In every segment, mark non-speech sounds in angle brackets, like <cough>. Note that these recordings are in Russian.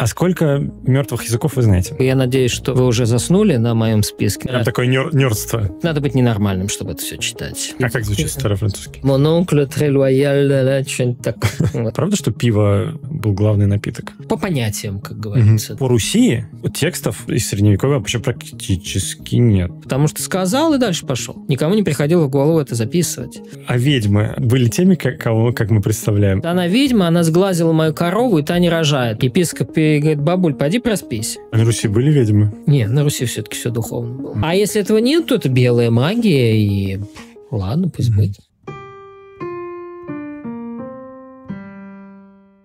А сколько мертвых языков вы знаете? Я надеюсь, что вы уже заснули на моем списке. Прям да. такое нер- нердство. Надо быть ненормальным, чтобы это все читать. А как звучит старофранцузский? французский Монокле, трелуаяль, что-нибудь такое. Правда, что пиво был главный напиток? По понятиям, как говорится. По Руси текстов из Средневековья вообще практически нет. Потому что сказал и дальше пошел. Никому не приходило в голову это записывать. А ведьмы были теми, кого, как мы представляем? Она ведьма, она сглазила мою корову, и та не рожает. Епископ и говорит, бабуль, пойди проспись. А на Руси были ведьмы? Не, на Руси все-таки все духовно было. Mm. А если этого нет, то это белая магия, и ладно, пусть mm. будет.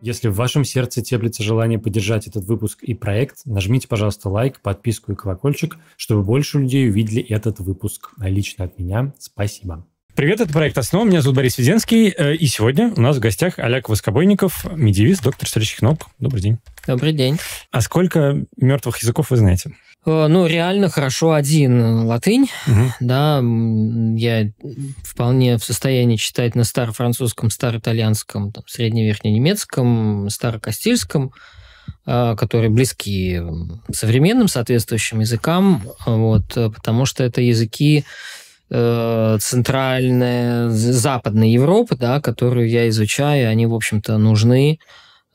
Если в вашем сердце теплится желание поддержать этот выпуск и проект, нажмите, пожалуйста, лайк, подписку и колокольчик, чтобы больше людей увидели этот выпуск. Лично от меня спасибо. Привет, это проект «Основа». Меня зовут Борис Веденский. Э, и сегодня у нас в гостях Олег Воскобойников, медиевист, доктор исторических наук. Добрый день. Добрый день. А сколько мертвых языков вы знаете? Э, ну, реально хорошо один э, латынь, угу. да, я вполне в состоянии читать на старофранцузском, староитальянском, там, средневерхненемецком, старокастильском, которые близки современным соответствующим языкам, вот, потому что это языки э, центральная, западная Европа, да, которую я изучаю, они, в общем-то, нужны,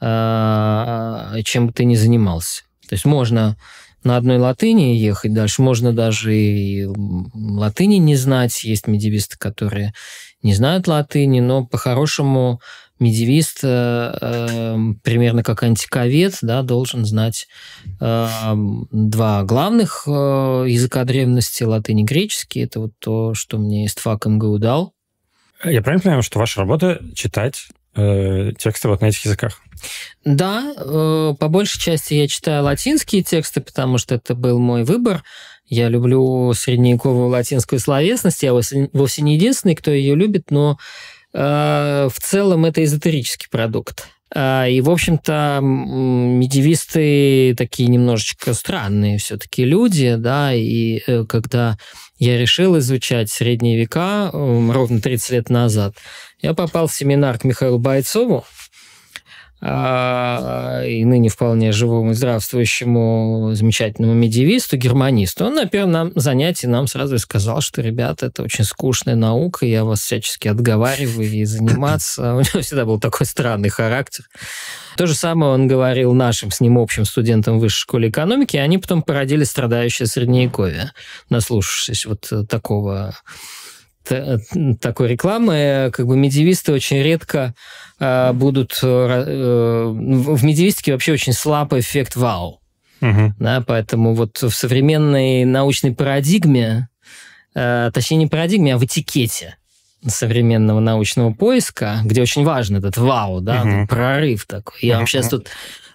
э, чем бы ты ни занимался. То есть можно на одной латыни ехать дальше, можно даже и латыни не знать. Есть медивисты, которые не знают латыни, но по-хорошему медивист, э, эм, примерно как антиковед, да, должен знать э, два главных э, языка древности, латынь и греческий. Это вот то, что мне истфак МГУ дал. Я правильно понимаю, что ваша работа читать э, тексты вот на этих языках? Да, э, по большей части я читаю латинские тексты, потому что это был мой выбор. Я люблю средневековую латинскую словесность. Я вовсе не единственный, кто ее любит, но Э, в целом это эзотерический продукт. Э, и, в общем-то, медивисты такие немножечко странные все-таки люди, да, и э, когда я решил изучать средние века ровно 30 лет назад, я попал в семинар к Михаилу Бойцову, а, и ныне вполне живому, здравствующему, замечательному медиевисту, германисту, он на первом занятии нам сразу и сказал, что, ребята, это очень скучная наука, я вас всячески отговариваю и заниматься. <laughs> У него всегда был такой странный характер. То же самое он говорил нашим с ним общим студентам в высшей школе экономики, и они потом породили страдающее средневековье, наслушавшись вот э, такого Э, такой рекламы, как бы медиевисты очень редко э, будут... Э, э в медиевистике вообще очень слабый эффект вау. Угу. Да, поэтому вот в современной научной парадигме, э, точнее не парадигме, а в этикете современного научного поиска, где очень важен этот вау, да, угу. прорыв такой. Я вам сейчас тут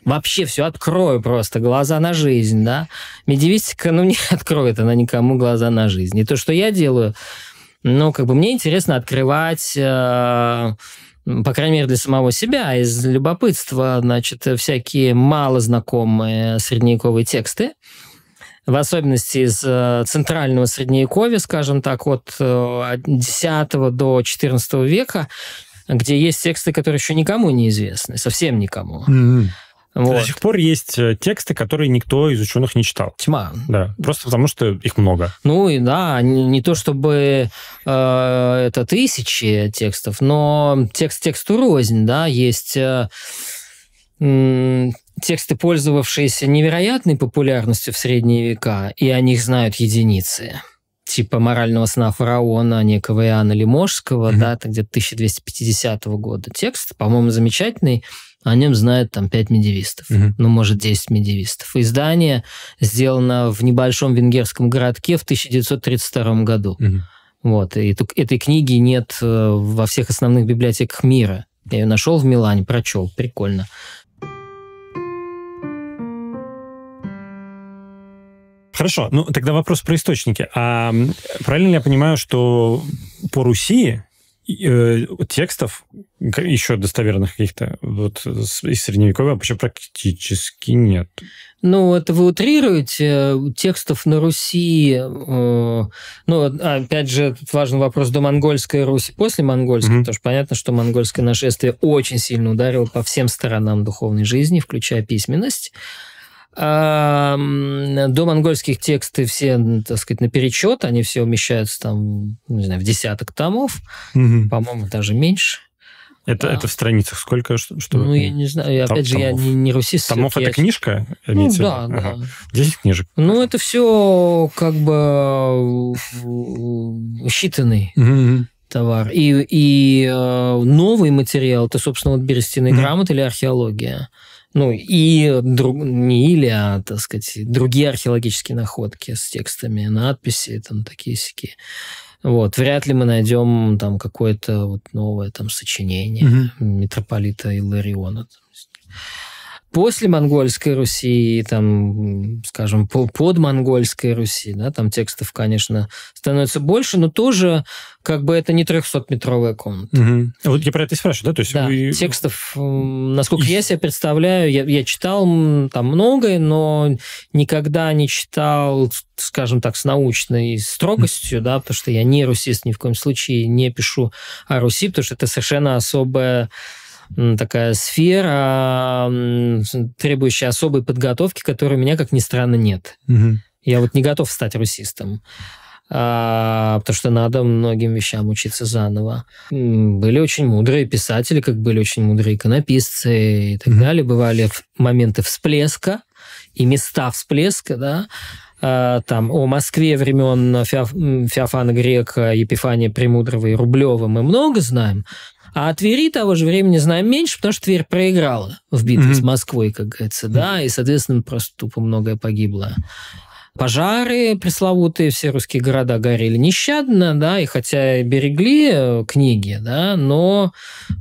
вообще все открою просто, глаза на жизнь, да. Медиевистика, ну, <laughs> не откроет она никому глаза на жизнь. И то, что я делаю, ну, как бы мне интересно открывать... Э, по крайней мере, для самого себя, из любопытства, значит, всякие малознакомые средневековые тексты, в особенности из э, центрального средневековья, скажем так, от X э, до XIV века, где есть тексты, которые еще никому не известны, совсем никому. Mm-hmm. Вот. До сих пор есть э, тексты, которые никто из ученых не читал. Тьма. Да. Просто потому что их много. Ну и да, не, не то чтобы э, это тысячи текстов, но текст тексту рознь, да, есть. Э, э, тексты, пользовавшиеся невероятной популярностью в средние века, и о них знают единицы типа «Морального сна фараона» некого Иоанна Лиможского, mm-hmm. да, где-то 1250 года. Текст, по-моему, замечательный, о нем знает там 5 медивистов, угу. ну, может, 10 медивистов. Издание сделано в небольшом венгерском городке в 1932 году. Угу. Вот, и этой книги нет э, во всех основных библиотеках мира. Я ее нашел в Милане, прочел, прикольно. Хорошо, ну тогда вопрос про источники. А правильно ли я понимаю, что по Руси Э, текстов еще достоверных каких-то вот из средневековья вообще практически нет. Ну, это вы утрируете. Э, текстов на Руси... Э, ну, а, опять же, тут важен вопрос до монгольской Руси, после монгольской, mm-hmm. потому что понятно, что монгольское нашествие очень сильно ударило по всем сторонам духовной жизни, включая письменность до монгольских тексты все, так сказать, на перечет, они все умещаются там, не знаю, в десяток томов, угу. по-моему, даже меньше. Это, а, это в страницах сколько? Что, что ну, я не знаю. Я, Том, опять же, я не, не русист. Томов это я... книжка? Ну, да, ага. да. 10 книжек. Ну, это все как бы считанный угу. товар. И, и э, новый материал, это, собственно, вот берестяные угу. грамоты или археология. Ну, и друг, не или, а, так сказать, другие археологические находки с текстами надписи, там, ну, такие сики. Вот, вряд ли мы найдем там какое-то вот новое там сочинение угу. митрополита Илариона после Монгольской Руси, там, скажем, под Монгольской Руси, да, там текстов, конечно, становится больше, но тоже как бы это не 300-метровая комната. Угу. Вот я про это и спрашиваю, да? То есть да, вы... текстов, насколько и... я себе представляю, я, я читал там многое, но никогда не читал, скажем так, с научной строгостью, да, потому что я не русист ни в коем случае, не пишу о Руси, потому что это совершенно особая такая сфера, требующая особой подготовки, которой у меня, как ни странно, нет. Угу. Я вот не готов стать русистом. А, потому что надо многим вещам учиться заново. Были очень мудрые писатели, как были очень мудрые иконописцы и так mm-hmm. далее. Бывали моменты всплеска и места всплеска, да, а, там о Москве времен Феоф... Феофана Грека, Епифания Премудрого и Рублева мы много знаем, а о Твери того же времени знаем меньше, потому что Тверь проиграла в битве mm-hmm. с Москвой, как говорится, да, и, соответственно, просто тупо многое погибло пожары пресловутые, все русские города горели нещадно, да, и хотя берегли э, книги, да, но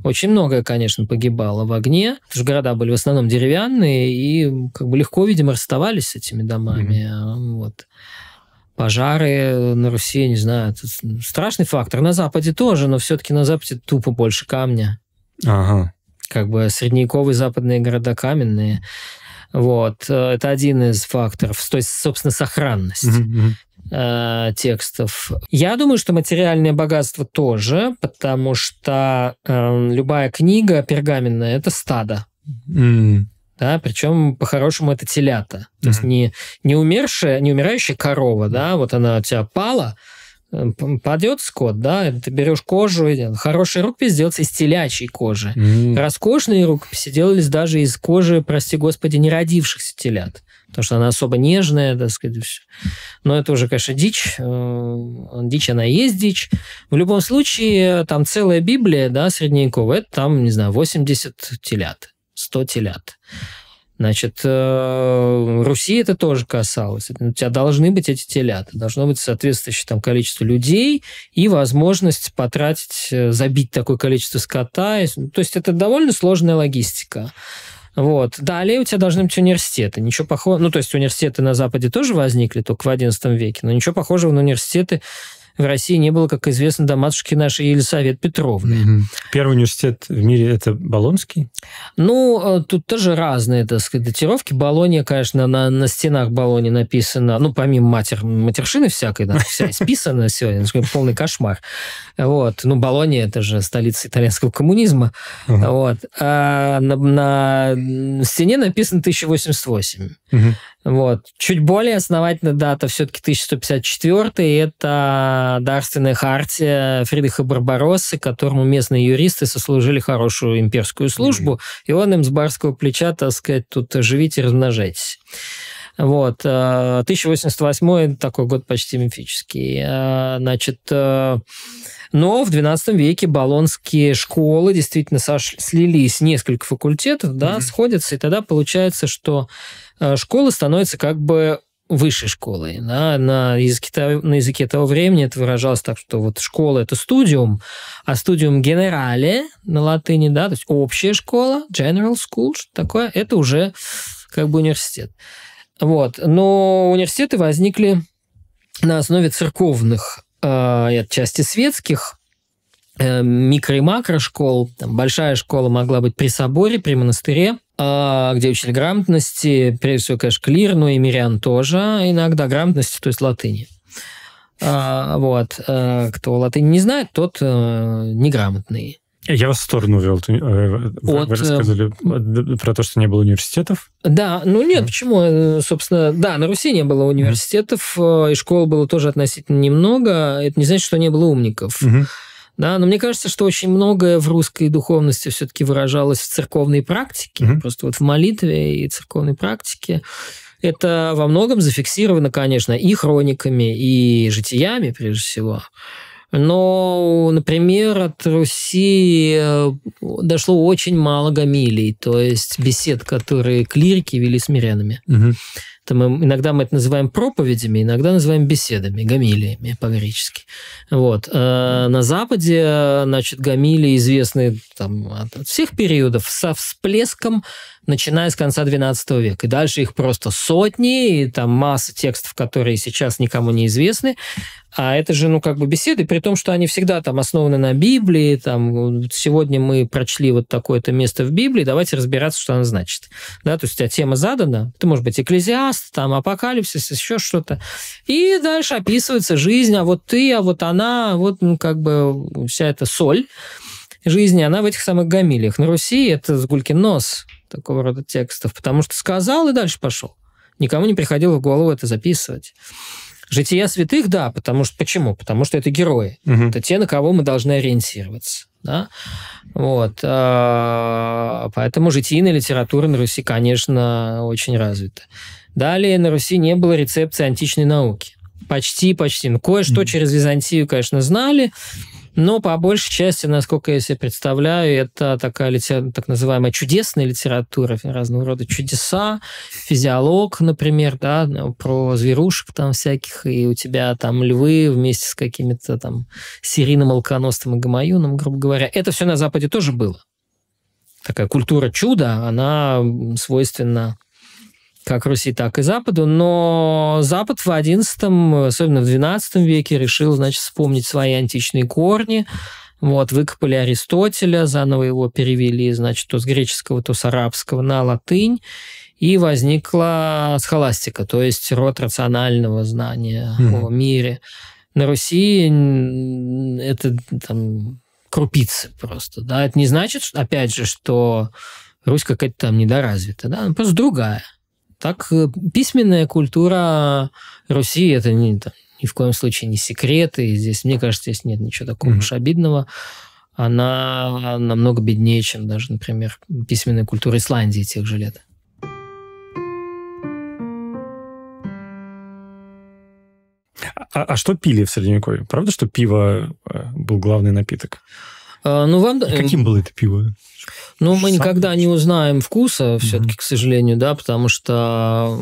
очень многое, конечно, погибало в огне, потому что города были в основном деревянные и как бы легко, видимо, расставались с этими домами, mm-hmm. вот пожары на Руси, не знаю, это страшный фактор. На Западе тоже, но все-таки на Западе тупо больше камня. Ага. Как бы средневековые западные города каменные. Вот, э, это один из факторов, то есть, собственно, сохранность. Mm-hmm. текстов. Я думаю, что материальное богатство тоже, потому что э, любая книга пергаменная это стадо. Mm да, причем по-хорошему это телята. Mm-hmm. То есть не, не умершая, не умирающая корова, да, вот она у тебя пала, э, падет скот, да, ты берешь кожу, хорошие рукопись делается из телячьей кожи. Mm. Роскошные рукописи делались даже из кожи, прости господи, не родившихся телят, потому что она особо нежная, так сказать. Все. Но это уже, конечно, дичь. Э, дичь, она и есть дичь. В любом случае, там целая Библия, да, средневековая, это там, не знаю, 80 телят. 100 телят. Значит, э, Руси это тоже касалось. У тебя должны быть эти телята, должно быть соответствующее там количество людей и возможность потратить, э, забить такое количество скота. Ну, то есть это довольно сложная логистика. Вот. Далее у тебя должны быть университеты. Ничего похожего... Ну, то есть университеты на Западе тоже возникли только в XI веке, но ничего похожего на университеты в России не было, как известно, до матушки нашей Елисаветы Петровны. Угу. Первый университет в мире это Болонский? Ну, э, тут тоже разные, так сказать, датировки. Болония, конечно, на, на стенах Болони написано, ну, помимо матер, матершины всякой, да, вся исписана сегодня, полный кошмар. Вот. Ну, Болония, это же столица итальянского коммунизма. Угу. Вот. А на, на стене написано 1088. Угу. Вот. Чуть более основательная дата все-таки 1154 это дарственная хартия Фридриха Барбароссы, которому местные юристы сослужили хорошую имперскую службу, mm-hmm. и он им с барского плеча, так сказать, тут живите, размножайтесь. Вот. 1088 э, такой год почти мифический. Э, значит, э, но в XII веке болонские школы действительно сошлились несколько факультетов, да, mm-hmm. сходятся, и тогда получается, что Э, школа становится как бы высшей школой. На На, языке, на языке того времени это выражалось так, что вот школа – это студиум, а студиум генерале на латыни, да, то есть общая школа, general school, что такое, это уже как бы университет. Вот. Но университеты возникли на основе церковных э, и отчасти светских э, микро- и макрошкол. Там большая школа могла быть при соборе, при монастыре – а, где учили грамотности, прежде всего, конечно, клир, но и мирян тоже, а иногда грамотности, то есть латыни. А, вот. Э, кто латынь не знает, тот э, неграмотный. Я вас в сторону увел. Э, вы, От... рассказывали про то, что не было университетов. Да, ну нет, mm. почему? Собственно, да, на Руси не было университетов, mm. и школ было тоже относительно немного. Это не значит, что не было умников. Mm-hmm. Да, но мне кажется, что очень многое в русской духовности все-таки выражалось в церковной практике, угу. просто вот в молитве и церковной практике. Это во многом зафиксировано, конечно, и хрониками, и житиями, прежде всего. Но, например, от Руси э, дошло очень мало гамилий, то есть бесед, которые клирики вели с мирянами. Угу. Это мы, иногда мы это называем проповедями, иногда называем беседами, гамилиями по-гречески. Вот. А на Западе, значит, гамилии известны там, от всех периодов со всплеском, начиная с конца XII века. И дальше их просто сотни, и там масса текстов, которые сейчас никому не известны. А это же, ну, как бы беседы, при том, что они всегда там основаны на Библии, там, сегодня мы прочли вот такое-то место в Библии, давайте разбираться, что оно значит. Да, то есть у а тебя тема задана, это может быть экклезиаст, там, апокалипсис, еще что-то. И дальше описывается жизнь, а вот ты, а вот она, вот, ну, как бы вся эта соль жизни, она в этих самых гамилиях. На Руси это с нос такого рода текстов, потому что сказал и дальше пошел. Никому не приходило в голову это записывать. Жития святых, да, потому что почему? Потому что это герои, угу. это те, на кого мы должны ориентироваться. Да? Вот. А, поэтому житийная литература на Руси, конечно, очень развита. Далее на Руси не было рецепции античной науки. Почти, почти. Ну, кое-что mm-hmm. через Византию, конечно, знали. Но по большей части, насколько я себе представляю, это такая литер... так называемая чудесная литература, разного рода чудеса, физиолог, например, да, ну, про зверушек там всяких, и у тебя там львы вместе с какими-то там серийным алконостом и гамаюном, грубо говоря. Это все на Западе тоже было. Такая культура чуда, она свойственна как Руси, так и Западу, но Запад в XI, особенно в XII веке, решил, значит, вспомнить свои античные корни, вот, выкопали Аристотеля, заново его перевели, значит, то с греческого, то с арабского на латынь, и возникла схоластика, то есть род рационального знания mm-hmm. о мире. На Руси это там крупицы просто, да, это не значит, опять же, что Русь какая-то там недоразвитая, да, она просто другая. Так, э, письменная культура Руси – это не, там, ни в коем случае не секрет, и здесь, мне кажется, здесь нет ничего такого mm-hmm. уж обидного. Она намного беднее, чем даже, например, письменная культура Исландии тех же лет. А, а что пили в Средневековье? Правда, что пиво э, был главный напиток? А, ну, вам... И а каким было это пиво? Ну, мы никогда не узнаем вкуса, все-таки, к сожалению, да, потому что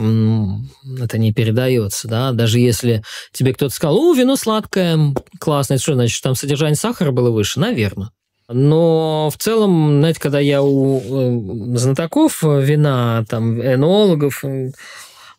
это не передается, да. Даже если тебе кто-то сказал, о, вино сладкое, классное, это что значит, там содержание сахара было выше? Наверное. Но в целом, знаете, когда я у э, знатоков вина, там, энологов, э,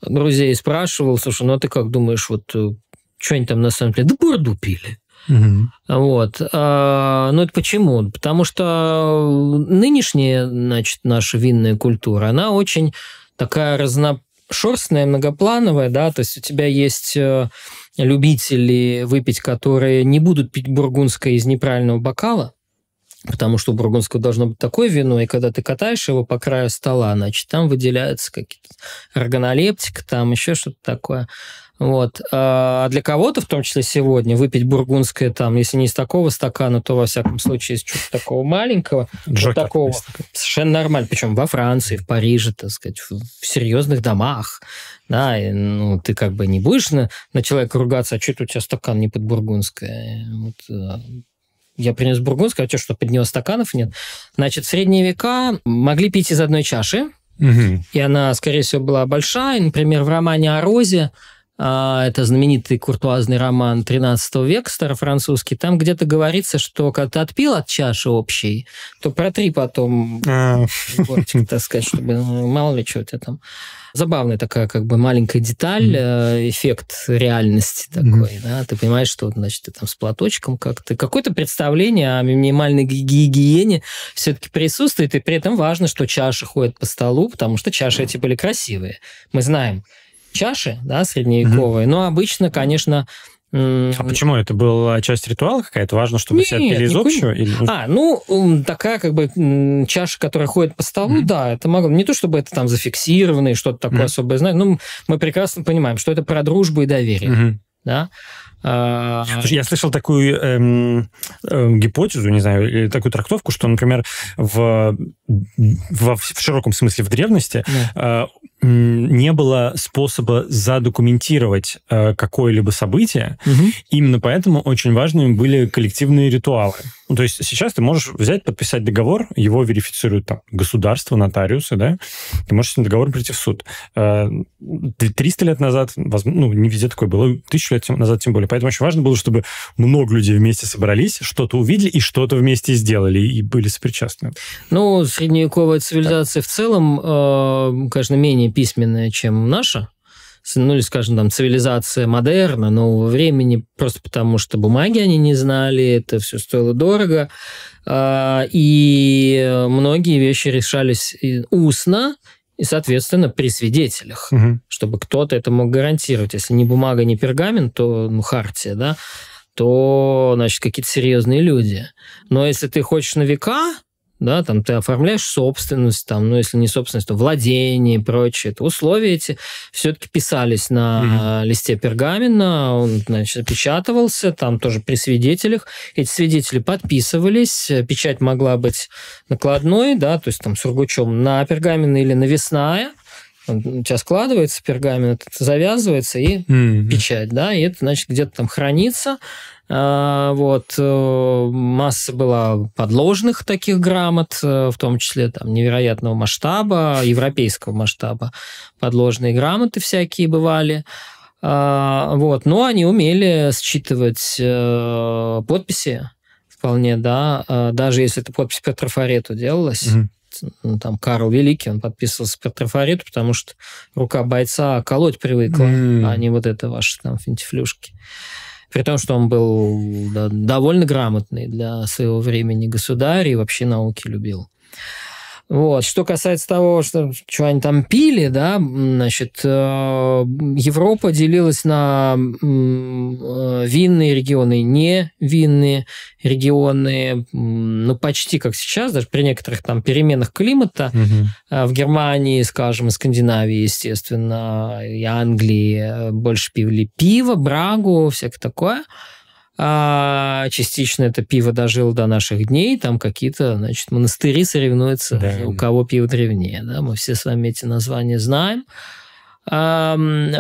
друзей спрашивал, слушай, ну а ты как думаешь, вот э, что они там на самом деле? Да бурду пили. Угу. Вот. А, ну, это почему? Потому что нынешняя, значит, наша винная культура, она очень такая разношерстная, многоплановая, да, то есть у тебя есть э, любители выпить, которые не будут пить бургундское из неправильного бокала, потому что у бургундского должно быть такое вино, и когда ты катаешь его по краю стола, значит, там выделяются какие-то органолептики, там еще что-то такое. Вот. А для кого-то, в том числе сегодня, выпить бургундское, там, если не из такого стакана, то, во всяком случае, из чего-то такого маленького, Джокер, вот такого, совершенно нормально. Причем во Франции, в Париже, так сказать, в, серьезных домах. Да, и, ну, ты как бы не будешь на, на человека ругаться, а что у тебя стакан не под бургундское? Вот, э, я принес бургундское, а что, что под него стаканов нет? Значит, в средние века могли пить из одной чаши, угу. и она, скорее всего, была большая. Например, в романе о Розе а, это знаменитый куртуазный роман XIII века, старофранцузский, там где-то говорится, что когда ты отпил от чаши общей, то про три потом бортик, а. так сказать, чтобы ну, мало ли что у тебя там. Забавная такая как бы маленькая деталь, э, эффект реальности такой, да, ты понимаешь, что, значит, ты там с платочком как-то, какое-то представление о минимальной гигиене все-таки присутствует, и при этом важно, что чаши ходят по столу, потому что чаши эти были красивые. Мы знаем, чаши, да, средневековые, но обычно, конечно, а почему это была часть ритуала какая-то? Важно, чтобы Нет, все отпили из общего? Или... А, ну, такая как бы чаша, которая ходит по столу, mm да, это могло... Не то, чтобы это там зафиксировано и что-то такое mm особое знать, но ну, мы прекрасно понимаем, что это про дружбу и доверие. Mm-hmm. Да? А, я слышал такую эм, э, гипотезу, не знаю, или э, такую трактовку, что, например, в, в, в широком смысле в древности да. э, не было способа задокументировать э, какое-либо событие. Угу. Именно поэтому очень важными были коллективные ритуалы. Ну, то есть сейчас ты можешь взять, подписать договор, его верифицируют там государство, нотариусы, да? Ты можешь с этим договором прийти в суд. Э, 300 лет назад, ну, не везде такое было, тысячу лет назад тем более. Поэтому очень важно было, чтобы много людей вместе собрались, что-то увидели и что-то вместе сделали, и были сопричастны. Ну, средневековая цивилизация так. в целом, э, конечно, менее письменная, чем наша, ну или, скажем, там, цивилизация модерна, нового времени, просто потому что бумаги они не знали, это все стоило дорого. А, и многие вещи решались устно, и, соответственно, при свидетелях, угу. чтобы кто-то это мог гарантировать. Если не бумага, не пергамент, то, ну, хартия, да, то, значит, какие-то серьезные люди. Но если ты хочешь на века, да, там ты оформляешь собственность, там, ну, если не собственность, то владение и прочее. Это условия эти все-таки писались на mm-hmm. листе пергамена он, значит, опечатывался, там тоже при свидетелях. Эти свидетели подписывались, печать могла быть накладной, да, то есть там сургучом на пергамент или навесная, у тебя складывается пергамент, это завязывается и mm-hmm. печать, да, и это, значит, где-то там хранится. А, вот, э, масса была подложных таких грамот, э, в том числе там невероятного масштаба, европейского масштаба. Подложные грамоты всякие бывали. А, вот, но они умели считывать э, подписи вполне, да, а, даже если эта подпись по трафарету делалась, mm-hmm ну, там Карл Великий, он подписывался про трафарет, потому что рука бойца колоть привыкла, mm. а не вот это ваши там финтифлюшки. При том, что он был да, довольно грамотный для своего времени государь и вообще науки любил. Вот. Что касается того, что, что они там пили, да, значит, э, Европа делилась на э, винные регионы, не винные регионы, ну, почти как сейчас, даже при некоторых там переменах климата угу. в Германии, скажем, Скандинавии, естественно, и Англии больше пили пиво, брагу, всякое такое – а частично это пиво дожило до наших дней, там какие-то, значит, монастыри соревнуются, да. у кого пиво древнее, да, мы все с вами эти названия знаем. А,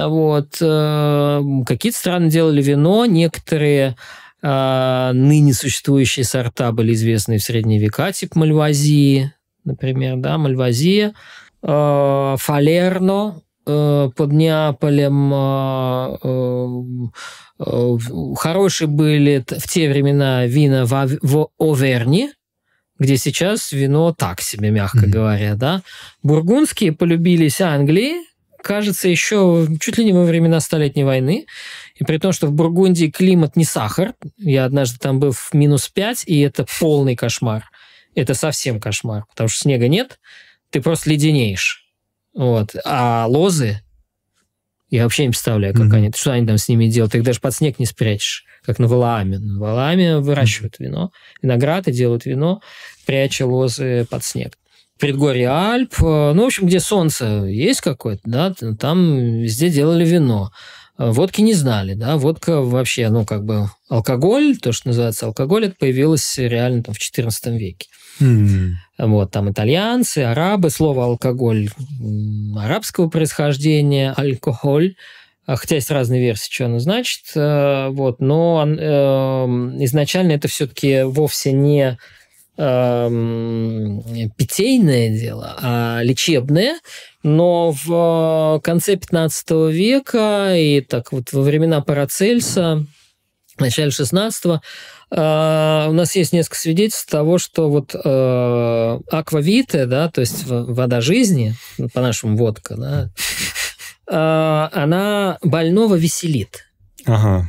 вот, э, какие-то страны делали вино, некоторые а, ныне существующие сорта были известны в средние века, типа Мальвазии, например, да, Мальвазия, э, Фалерно, Э, под Неаполем а, э, э, хорошие были в те времена вина в, в Оверни, где сейчас вино так себе, мягко mm-hmm. говоря, да. Бургундские полюбились Англии, кажется, еще чуть ли не во времена Столетней войны. И при том, что в Бургундии климат не сахар. Я однажды там был в минус 5, и это полный кошмар. Это совсем кошмар, потому что снега нет, ты просто леденеешь. Вот. А лозы, я вообще не представляю, как mm-hmm. они, что они там с ними делают. Ты их даже под снег не спрячешь, как на Валааме. На Валааме выращивают вино, виноград и делают вино, пряча лозы под снег предгорье Альп, э, ну, в общем, где солнце есть какое-то, да, там везде делали вино. Э, водки не знали, да, водка вообще, ну, как бы алкоголь, то, что называется алкоголь, это появилось реально там в XIV веке. Вот, там итальянцы, арабы, слово алкоголь арабского происхождения, алкоголь, а, хотя есть разные версии, что оно значит, э, вот, но э, изначально это все-таки вовсе не э, питейное дело, а лечебное, но в э, конце 15 века и так вот во времена Парацельса, в начале 16-го а, у нас есть несколько свидетельств того, что вот э, аквавиты, да, то есть вода жизни, ну, по-нашему водка, да, а, она больного веселит. Ага.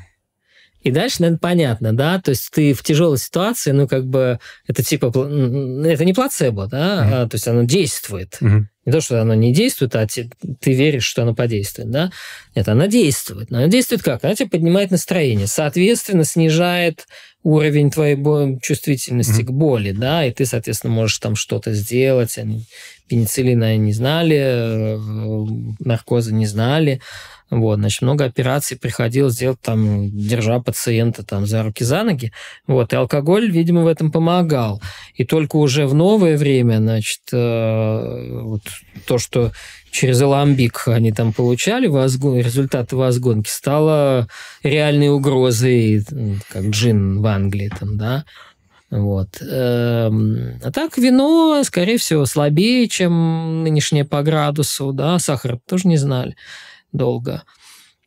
И дальше, наверное, понятно, да, то есть ты в тяжелой ситуации, ну, как бы, это типа, это не плацебо, да, mm-hmm. а, то есть оно действует. Mm-hmm. Не то, что оно не действует, а ты, ты веришь, что оно подействует, да. Нет, она действует. Но она действует как? Она тебе поднимает настроение, соответственно, снижает уровень твоей бо- чувствительности mm-hmm. к боли, да, и ты, соответственно, можешь там что-то сделать. Они пенициллина не знали, э, наркозы не знали. Вот, значит, много операций приходилось делать, там, держа пациента там за руки, за ноги. Вот, и алкоголь, видимо, в этом помогал. И только уже в новое время, значит, э, вот то, что через эламбик они там получали возгон, результаты возгонки, стало реальной угрозой, как джин в Англии там, да, вот. Эм, а так вино, скорее всего, слабее, чем нынешнее по градусу, да, сахар тоже не знали долго.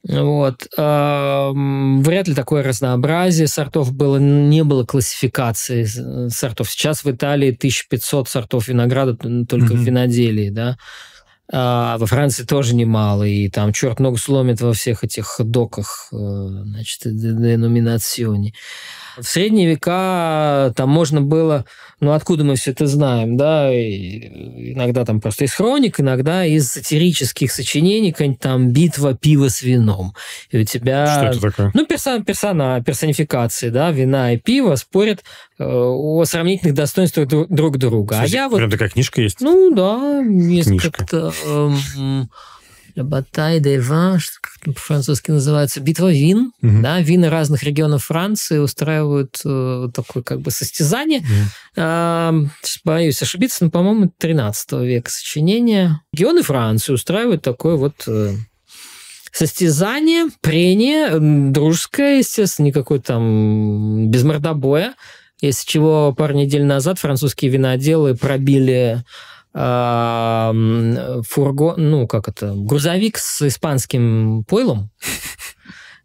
Вот. Вряд ли такое разнообразие сортов было, не было классификации сортов. Сейчас в Италии 1500 сортов винограда только mm-hmm. в виноделии, да. А во Франции тоже немало, и там черт ногу сломит во всех этих доках, э, значит, деноминационе. В средние века э, там можно было, ну откуда мы все это знаем, да, и иногда там просто из хроник, иногда из сатирических сочинений, какая-нибудь там битва пива с вином. И у тебя... Что это такое? Ну, персона, персона, персонификации, да, вина и пиво спорят э, о сравнительных достоинствах друг, друга. Слушай, а я прям вот... такая книжка есть? Ну да, есть как-то... Э, Э, Батай де Ван, французский называется, битва вин. Угу. Да, вина разных регионов Франции устраивают э, такое как бы состязание. Угу. Э, боюсь ошибиться, но, по-моему, 13 века сочинение. Регионы Франции устраивают такое вот э, состязание, прение, дружеское, естественно, никакой там без мордобоя. Из чего пару недель назад французские виноделы пробили фургон, ну, как это, грузовик с испанским пойлом,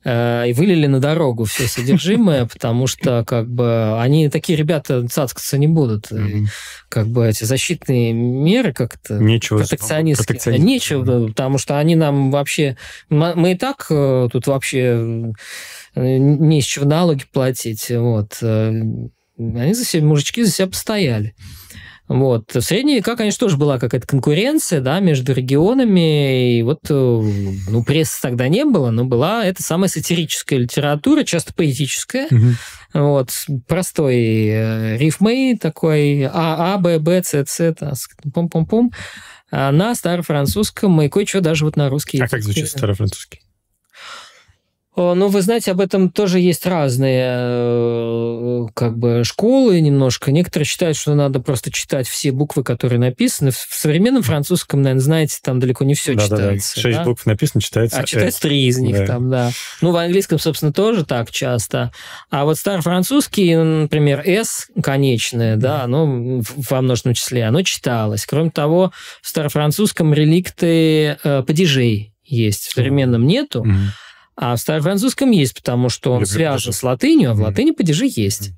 э, и вылили на дорогу все содержимое, <laughs> потому что как бы они такие ребята цацкаться не будут. Mm-hmm. Как бы эти защитные меры как-то Нечего протекционистские. протекционистские. Нечего, mm-hmm. потому что они нам вообще... Мы и так э, тут вообще не из чего налоги платить. Вот. Они за себя, мужички за себя постояли. mm вот. В средние века, конечно, тоже была какая-то конкуренция да, между регионами. И вот э, ну, прессы тогда не было, но была эта самая сатирическая литература, часто поэтическая. Угу. Вот. Простой э, рифмой такой А, А, Б, Б, С, С, пом-пом-пом. А, на старофранцузском и кое-что даже вот на русский. А как звучит старофранцузский? Э, ну, вы знаете, об этом тоже есть разные э, как бы школы немножко. Некоторые считают, что надо просто читать все буквы, которые написаны. В современном французском, наверное, знаете, там далеко не все да, читается. Да, да. Шесть да? букв написано, читается. А читается три из них да. там, да. Ну, в английском, собственно, тоже так часто. А вот старофранцузский, например, S конечное, да, да оно во множественном числе, оно читалось. Кроме того, в старофранцузском реликты э, падежей есть. В современном нету. Mm-hmm. А в старофранцузском есть, потому что он Люблю связан даже. с латынью, а в mm латыни падежи есть.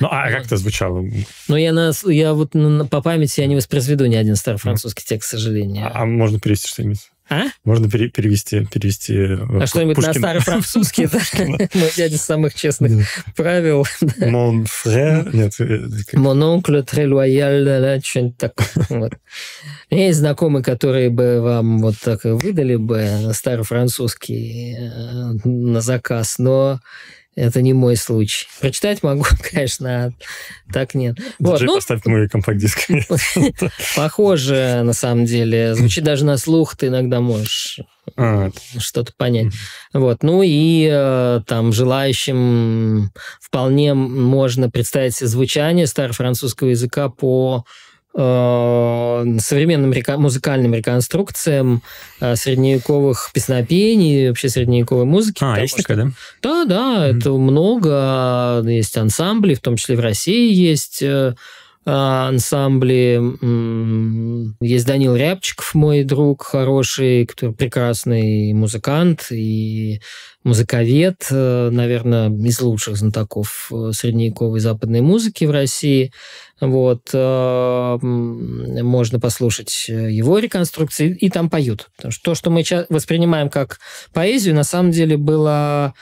Ну, а как это звучало? Ну, я, на, я вот на, по памяти я не воспроизведу ни один старофранцузский текст, к сожалению. А, а можно перевести что-нибудь? А? Можно пере- перевести, перевести. Э, а что-нибудь Пушкин. на старо-французский, <laughs> да? Мой дядя из самых честных правил. Mon frère, нет. Э, Mon oncle très loyal, что-нибудь такое. есть знакомые, которые бы вам вот так выдали бы старо-французский э, на заказ, но это не мой случай. Прочитать могу, <laughs> конечно, а так нет. Вот, Диджей, ну, поставь мой компакт-диск. <laughs> Похоже, на самом деле. Звучит даже на слух, ты иногда можешь а, что-то понять. Вот. Ну и э, там желающим вполне можно представить себе звучание старофранцузского языка по Э, современным музыкальным реконструкциям э, средневековых песнопений, вообще средневековой музыки. А, есть такая, да? Да, да, mm-hmm. это много. Есть ансамбли, в том числе в России есть э, ансамбли. Есть Данил Рябчиков, мой друг хороший, который прекрасный музыкант и музыковед, наверное, из лучших знатоков средневековой западной музыки в России. Вот. А, можно послушать э, его реконструкции, и там поют. Потому что то, что мы воспринимаем как поэзию, на самом деле было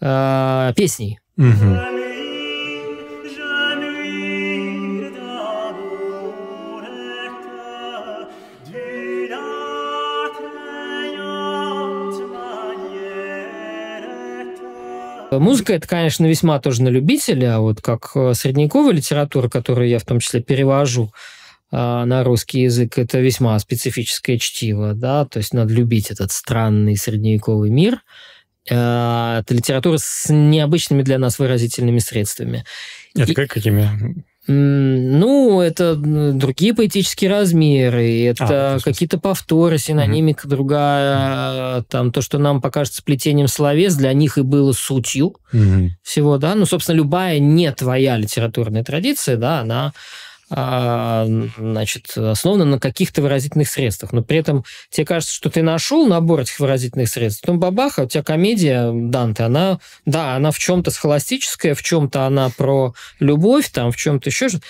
а, песней. Угу. Э, музыка это, конечно, весьма тоже на любителя, а вот как э, средневековая литература, которую я в том числе перевожу э, на русский язык, это весьма специфическое чтиво, да, то есть надо любить этот странный средневековый мир. Это литература с необычными для нас выразительными средствами. Это И... как какими? Ну, это другие поэтические размеры, это а, какие-то повторы, синонимика mm другая, а, там то, что нам покажется плетением словес, для них и было сутью mm всего, да. Ну, собственно, любая не твоя литературная традиция, да, она а, значит, основана на каких-то выразительных средствах. Но при этом тебе кажется, что ты нашел набор этих выразительных средств, потом бабаха, у тебя комедия Данте, она, да, она в чем-то схоластическая, в чем-то она про любовь, там, в чем-то еще что-то,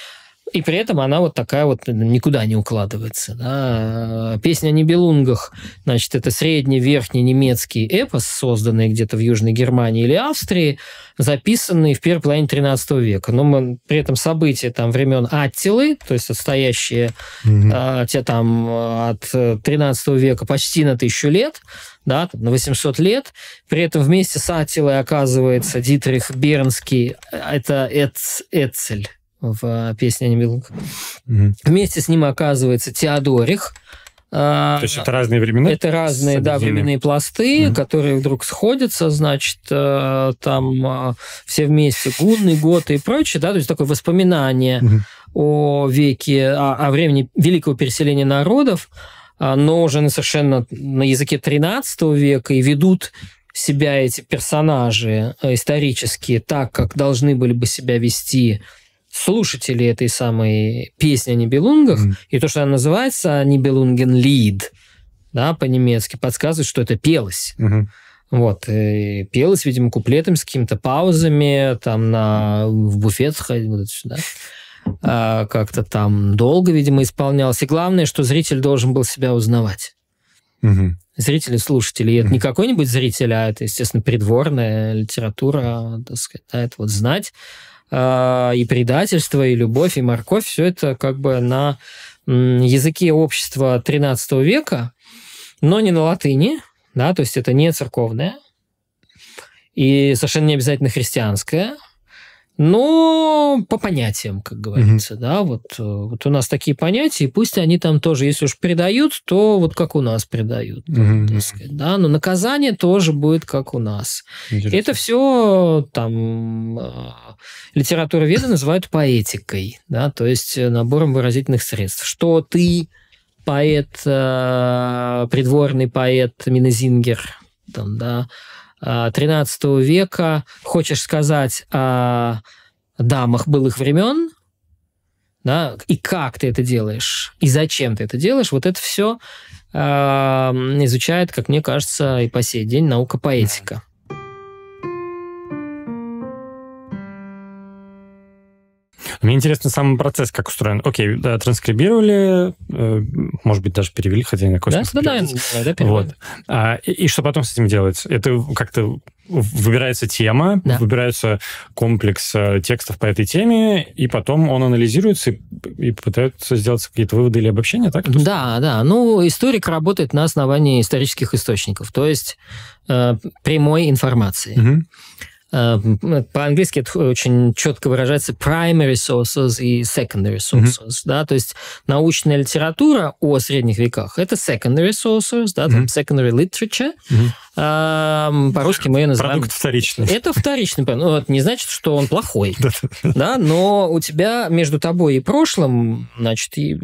и при этом она вот такая вот ну, никуда не укладывается. Да. Песня о Нибелунгах, значит, это средний, верхний немецкий эпос, созданный где-то в Южной Германии или Австрии, записанный в первой половине 13 века. Но мы, при этом события там времен Аттилы, то есть отстоящие mm те там а, от 13 века почти на тысячу лет, да, на 800 лет. При этом вместе с Аттилой оказывается Дитрих Бернский, а, это Эц, Эцель, в э, песне «Анимилунг». Угу. Вместе с ним оказывается Теодорих. А, то есть это разные времена? Это разные, да, временные пласты, угу. которые вдруг сходятся, значит, э, там э, все вместе, гунный год и прочее, да, то есть такое воспоминание угу. о веке, о, о времени великого переселения народов, а, но уже на совершенно на языке 13 века и ведут себя эти персонажи исторические так, как должны были бы себя вести слушатели этой самой песни о Нибелунгах, mm. и то, что она называется «Нибелунген лид», да, по-немецки, подсказывает, что это пелось. Mm-hmm. Вот, и э, пелось, видимо, куплетом с какими-то паузами, там на, в буфет сходить, вот сюда. А, как-то там долго, видимо, исполнялось. И главное, что зритель должен был себя узнавать. Угу. Зрители, слушатели. И это угу. не какой-нибудь зритель, а это, естественно, придворная литература, так сказать, да, это вот знать. А, и предательство, и любовь, и морковь, все это как бы на языке общества XIII века, но не на латыни, да, то есть это не церковное, и совершенно не обязательно христианское, ну, по понятиям, как говорится, mm да, вот, э, вот у нас такие понятия, и пусть они там тоже, если уж предают, то вот как у нас предают, mm так сказать, да, но наказание тоже будет как у нас. Интересно. Это все там э, литература веда называют поэтикой, да, то есть э, набором выразительных средств. Что ты, поэт, придворный поэт Минезингер, там, да, XIII э, века, хочешь сказать о дамах былых времен, да, и как ты это делаешь, и зачем ты это делаешь, вот это все э, изучает, как мне кажется, и по сей день наука поэтика. Мне интересно сам процесс, как устроен. Окей, да, транскрибировали, э, может быть, даже перевели, хотя никакой какой-то да, да, да, вот. а, и, и что потом с этим делается? Это как-то выбирается тема, да. выбирается комплекс э, текстов по этой теме, и потом он анализируется и, и пытаются сделать какие-то выводы или обобщения, так? Да, да. Ну, историк работает на основании исторических источников, то есть э, прямой информации. Угу по-английски это очень четко выражается primary sources и secondary sources, mm-hmm. да, то есть научная литература о средних веках это secondary sources, да, mm-hmm. secondary literature, mm-hmm. По-русски мы ее называем... Продукт вторичный. Это вторичный продукт. Это ну, не значит, что он плохой. <laughs> да, но у тебя между тобой и прошлым, значит, и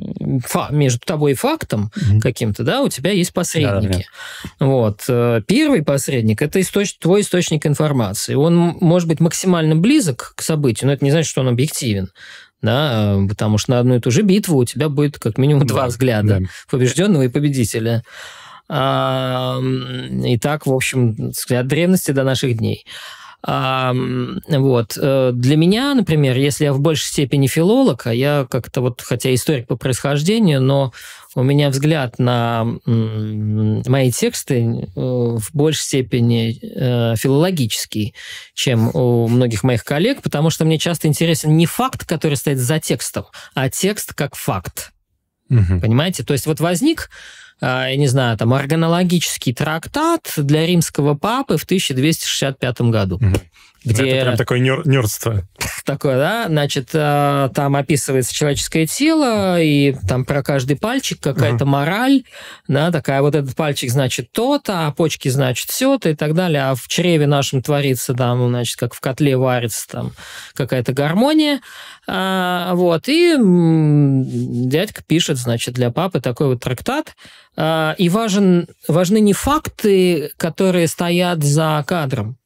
фа... между тобой и фактом mm-hmm. каким-то, да, у тебя есть посредники. вот. Э, первый посредник – это источ... твой источник информации. Он может быть максимально близок к событию, но это не значит, что он объективен да, э, потому что на одну и ту же битву у тебя будет как минимум да, два взгляда да. побежденного и победителя. И так, в общем, от древности до наших дней. вот. Э, для меня, например, если я в большей степени филолог, а я как-то вот, хотя историк по происхождению, но у меня взгляд на мои тексты э, в большей степени э, филологический, чем у многих моих коллег, потому что мне часто интересен не факт, который стоит за текстом, а текст как факт. Угу. Понимаете? То есть вот возник а, я не знаю, там, органологический трактат для римского папы в 1265 году. Угу где... это прям такое нер... нердство. <laughs> Такое, да? Значит, э, там описывается человеческое тело, и там про каждый пальчик какая-то uh-huh. мораль, да, такая вот этот пальчик значит то-то, а почки значит все то и так далее, а в чреве нашем творится там, ну, значит, как в котле варится там какая-то гармония, а, вот, и дядька пишет, значит, для папы такой вот трактат, а, и важен, важны не факты, которые стоят за кадром,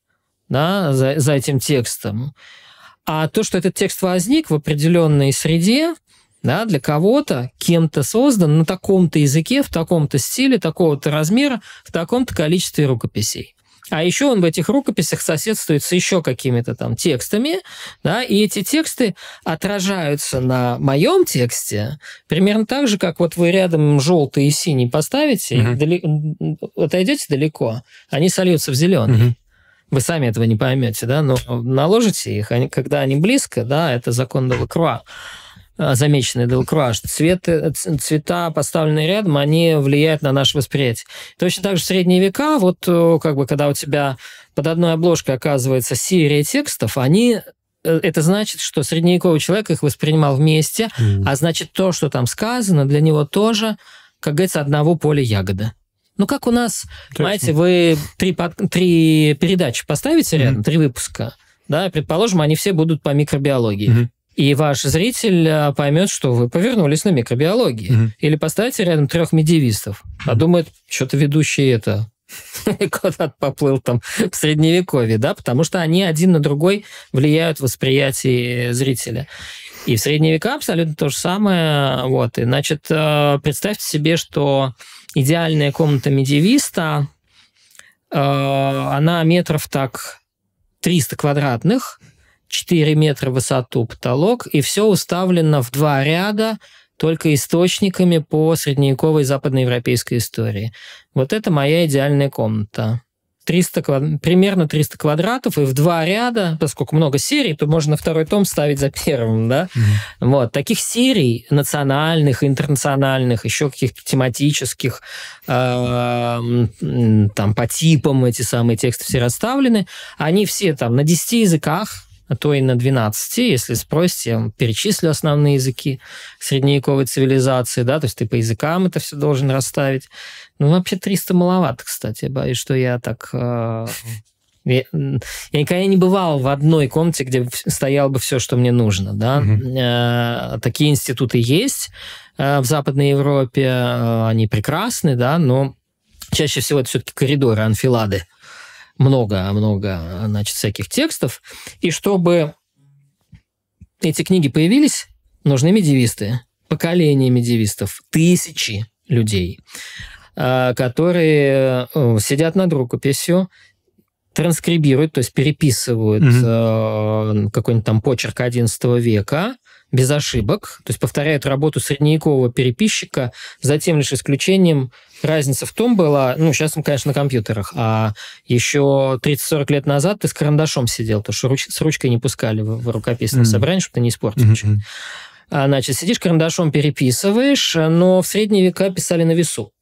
да, за, за этим текстом. А то, что этот текст возник в определенной среде, да, для кого-то, кем-то создан на таком-то языке, в таком-то стиле, такого-то размера, в таком-то количестве рукописей. А еще он в этих рукописях соседствует с еще какими-то там текстами, да, и эти тексты отражаются на моем тексте примерно так же, как вот вы рядом желтый и синий поставите, Mm -hmm. дали, отойдете далеко, они сольются в зеленый. Mm -hmm вы сами этого не поймете, да, но наложите их, они, когда они близко, да, это закон Делакруа, а, замеченный Делакруа, что цветы, э, цвета, поставленные рядом, они влияют на наше восприятие. Точно так же в средние века, вот э, как бы когда у тебя под одной обложкой оказывается серия текстов, они э, это значит, что средневековый человек их воспринимал вместе, mm. а значит, то, что там сказано, для него тоже, как говорится, одного поля ягода. Ну, как у нас, Точно. понимаете, вы три, три передачи поставите рядом, mm-hmm. три выпуска, да, предположим, они все будут по микробиологии. Mm-hmm. И ваш зритель а, поймет, что вы повернулись на микробиологии. Mm-hmm. Или поставите рядом трех медивистов, mm-hmm. а думает, что-то ведущий это <laughs> куда-то поплыл там в средневековье, да, потому что они один на другой влияют в восприятие зрителя. И в средние века абсолютно то же самое. Вот. И, значит, а, представьте себе, что идеальная комната медиевиста. Э, она метров так 300 квадратных, 4 метра в высоту потолок, и все уставлено в два ряда только источниками по средневековой западноевропейской истории. Вот это моя идеальная комната. 300 квад... примерно 300 квадратов, и в два ряда, поскольку много серий, то можно второй том ставить за первым, да? Mm-hmm. Вот. Таких серий национальных, интернациональных, еще каких-то тематических, эм, там, по типам эти самые тексты все расставлены, они все там на 10 языках, а то и на 12. Если спросите, я вам перечислю основные языки средневековой цивилизации, да, то есть ты по языкам это все должен расставить. Ну, вообще 300 маловато, кстати, боюсь, что я так... Э, <laughs> я, я никогда не бывал в одной комнате, где стоял бы все, что мне нужно, да. Угу. Э, такие институты есть э, в Западной Европе, э, они прекрасны, да, но чаще всего это все-таки коридоры, анфилады много-много значит, всяких текстов. И чтобы эти книги появились, нужны медивисты, поколение медивистов, тысячи людей, а, которые э, сидят над рукописью, транскрибируют, то есть переписывают mm-hmm. какой-нибудь там почерк XI века, без ошибок, то есть повторяют работу средневекового переписчика, за тем лишь исключением разница в том была, ну, сейчас мы, конечно, на компьютерах, а еще 30-40 лет назад ты с карандашом сидел, то что руч- с ручкой не пускали в, в рукописное mm-hmm. собрание, чтобы ты не испортил mm-hmm. Значит, сидишь карандашом, переписываешь, но в средние века писали на весу.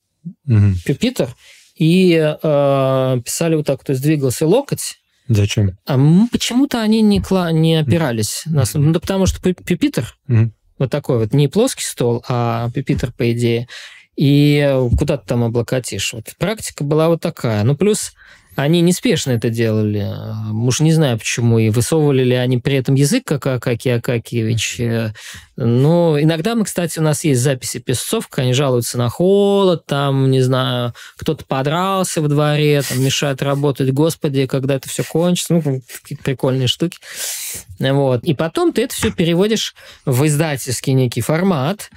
Mm-hmm. Пюпитер. И э, писали вот так, то есть двигался локоть, Зачем? А почему-то они не, кла- не опирались на Ну, потому что пюпитер, mm-hmm. вот такой вот, не плоский стол, а пюпитер, по идее, и э, куда ты там облокотишь. Вот практика была вот такая. Ну, плюс они неспешно это делали. Э, уж не знаю почему. И высовывали ли они при этом язык, как Акаки Акакиевич. Э, но иногда мы, кстати, у нас есть записи песцов, как они жалуются на холод, там, не знаю, кто-то подрался во дворе, там, мешает работать, господи, когда это все кончится. Ну, какие-то прикольные штуки. Вот. И потом ты это все переводишь в издательский некий формат,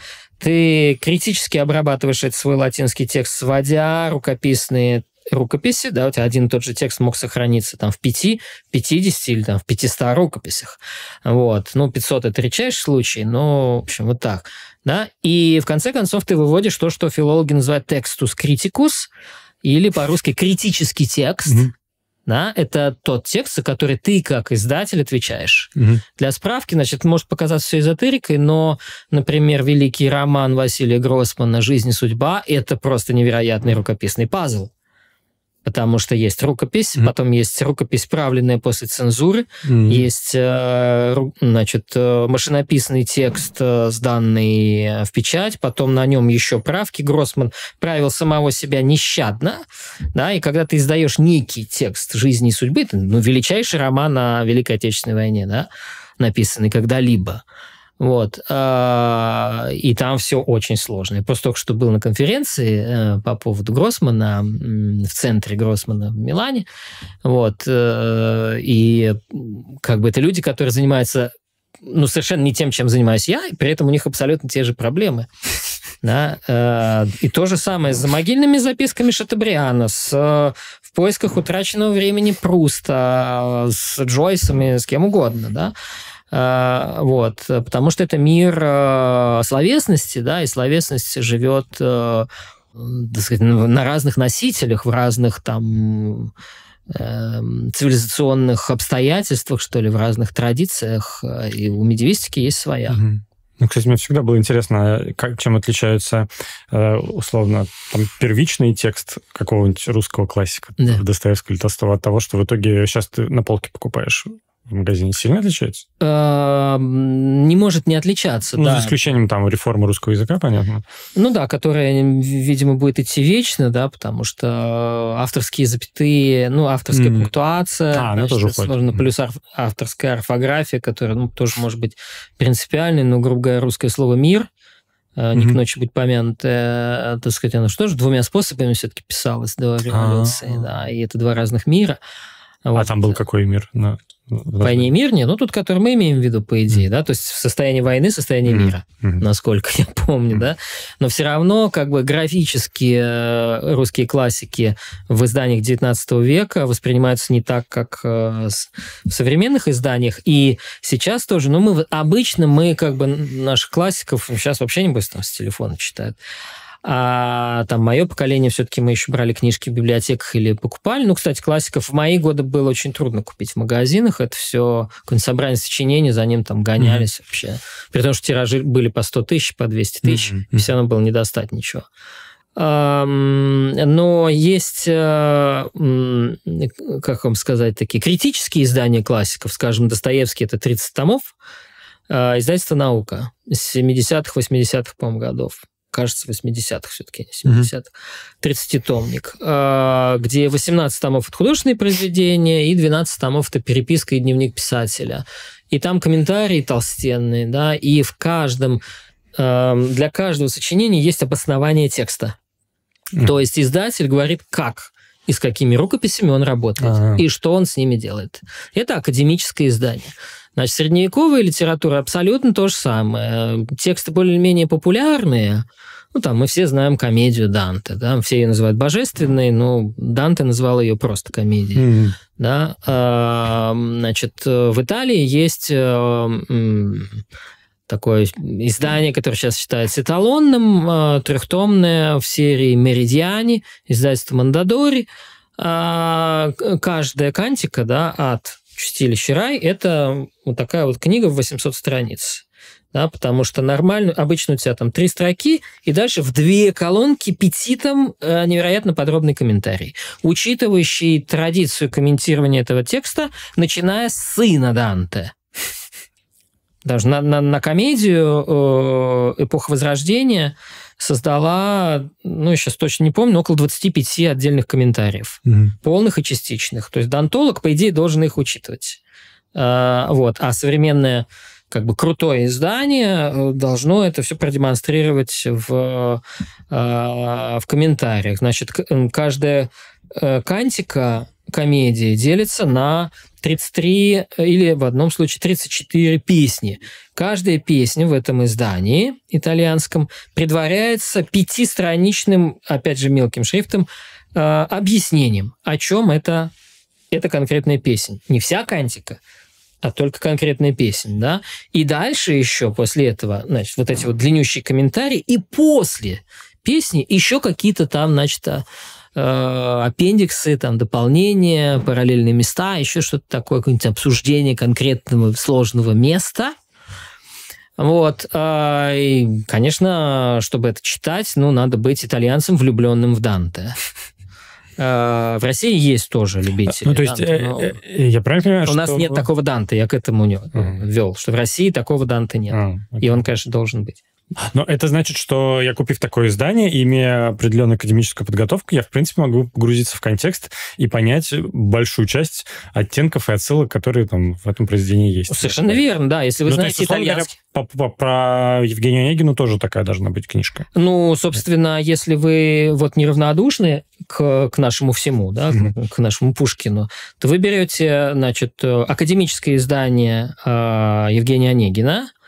ты критически обрабатываешь этот свой латинский текст, сводя рукописные рукописи, да, у тебя один и тот же текст мог сохраниться там в 5, 50 или там в 500 рукописях. Вот. Ну, 500 это редчайший случай, но, в общем, вот так. Да? И в конце концов ты выводишь то, что филологи называют текстус критикус, или по-русски критический текст, mm-hmm. Да, это тот текст, за который ты как издатель отвечаешь. Угу. Для справки, значит, может показаться все эзотерикой, но, например, великий роман Василия Гроссмана «Жизнь и судьба» — это просто невероятный рукописный пазл потому что есть рукопись, mm-hmm. потом есть рукопись, правленная после цензуры, mm-hmm. есть э, значит, э, машинописный текст, э, сданный в печать, потом на нем еще правки. Гроссман правил самого себя нещадно, да, и когда ты издаешь некий текст жизни и судьбы, это, ну, величайший роман о Великой Отечественной войне, да, написанный когда-либо, вот. А, и там все очень сложно. Я просто только что был на конференции э, по поводу Гроссмана в центре Гроссмана в Милане. Вот. Э, и как бы это люди, которые занимаются ну, совершенно не тем, чем занимаюсь я, и при этом у них абсолютно те же проблемы. Да, э, и то же самое с могильными записками Шатабриана, с «В поисках утраченного времени» Пруста, с Джойсами, с кем угодно, да. Э, вот, потому что это мир э, словесности, да, и словесность живет э, на разных носителях, в разных там эм, цивилизационных обстоятельствах, что ли, в разных традициях. И у медивистики есть своя. Ну, кстати, мне всегда было интересно, как, чем отличается э, условно, там, первичный текст какого-нибудь русского классика, да. Достоевского или Толстого, от того, что в итоге сейчас ты на полке покупаешь в магазине сильно отличается? Эм, не может не отличаться, ну, да. За исключением там реформы русского языка, понятно. Ну да, которая, видимо, будет идти вечно, да, потому что авторские запятые, ну, авторская mm. пунктуация, а, она значит, тоже сложно, плюс авторская орфография, которая, ну, тоже может быть принципиальной, но, грубо говоря, русское слово «мир», э, не к ночи быть помянутое, э, так сказать, оно что же двумя способами все-таки писалось до а. революции, да, и это два разных мира. А там был какой мир? Войне и мир ну тут, который мы имеем в виду, по идее, mm-hmm. да, то есть в состоянии войны, состояние mm-hmm. мира, насколько я помню, да, но все равно как бы графические э, русские классики в изданиях 19 века воспринимаются не так, как э, в современных изданиях, и сейчас тоже, ну мы обычно, мы как бы наших классиков сейчас вообще, небось, там с телефона читают, а там мое поколение все-таки мы еще брали книжки в библиотеках или покупали. Ну, кстати, классиков в мои годы было очень трудно купить в магазинах. Это все какое собрание сочинений, за ним там гонялись mm-hmm. вообще. При том, что тиражи были по 100 тысяч, по 200 тысяч, mm-hmm. и все равно было не достать ничего. Но есть, э, как вам сказать, такие критические издания классиков. Скажем, Достоевский – это 30 томов. Э, издательство «Наука» с 70-х, 80-х, по-моему, годов кажется, 80-х все-таки, не 70 30-томник, а, где 18 томов – это художественные произведения, и 12 томов – это переписка и дневник писателя. И там комментарии толстенные, да, и в каждом, эм, для каждого сочинения есть обоснование текста. То есть издатель говорит, как и с какими рукописями он работает, А-а-а. и что он с ними делает. Это академическое издание. Значит, средневековая литература абсолютно то же самое. Тексты более-менее популярные. Ну, там, мы все знаем комедию Данте, да, все ее называют божественной, но Данте назвал ее просто комедией, mm-hmm. да. А, значит, в Италии есть эм, такое издание, которое сейчас считается эталонным, э, трехтомное в серии «Меридиане», издательство «Мандадори», э, каждая кантика, да, от Чистилище рай – это вот такая вот книга в 800 страниц. Да, потому что нормально, обычно у тебя там три строки, и дальше в две колонки петитом э, невероятно подробный комментарий, учитывающий традицию комментирования этого текста, начиная с сына Данте. Даже на, на, на комедию э, эпоха Возрождения – создала, ну, сейчас точно не помню, около 25 отдельных комментариев, угу. полных и частичных. То есть донтолог, по идее, должен их учитывать. А, вот. А современное как бы крутое издание э, должно это все продемонстрировать в, а, в комментариях. Значит, каждая э, кантика комедии делится на 33 э, или в одном случае 34 песни. Каждая песня в этом издании итальянском предваряется пятистраничным, опять же, мелким шрифтом, э, объяснением, о чем это, эта конкретная песня. Не вся кантика, а только конкретная песня, да. И дальше еще после этого, значит, вот эти вот длиннющие комментарии, и после песни еще какие-то там, значит, а, Э, аппендиксы, там, дополнения, параллельные места, еще что-то такое, какое-нибудь обсуждение конкретного сложного места. Вот. Э, и, конечно, чтобы это читать, ну, надо быть итальянцем, влюбленным в Данте. Э, в России есть тоже любители. Ну, то есть, Данте, но... я правильно понимаю, У что... нас нет такого Данте, я к этому не вел, что в России такого Данте нет. А, окей. И он, конечно, должен быть. Но это значит, что я, купив такое издание, имея определенную академическую подготовку, я, в принципе, могу погрузиться в контекст и понять большую часть оттенков и отсылок, которые там в этом произведении есть. Совершенно верно, да. Если вы ну, знаете есть, итальянский... Говоря, по, по, про Евгению Онегину тоже такая должна быть книжка. Ну, собственно, если вы вот неравнодушны к, к нашему всему, да, mm-hmm. к, к нашему Пушкину, то вы берете, значит, академическое издание э, Евгения Онегина –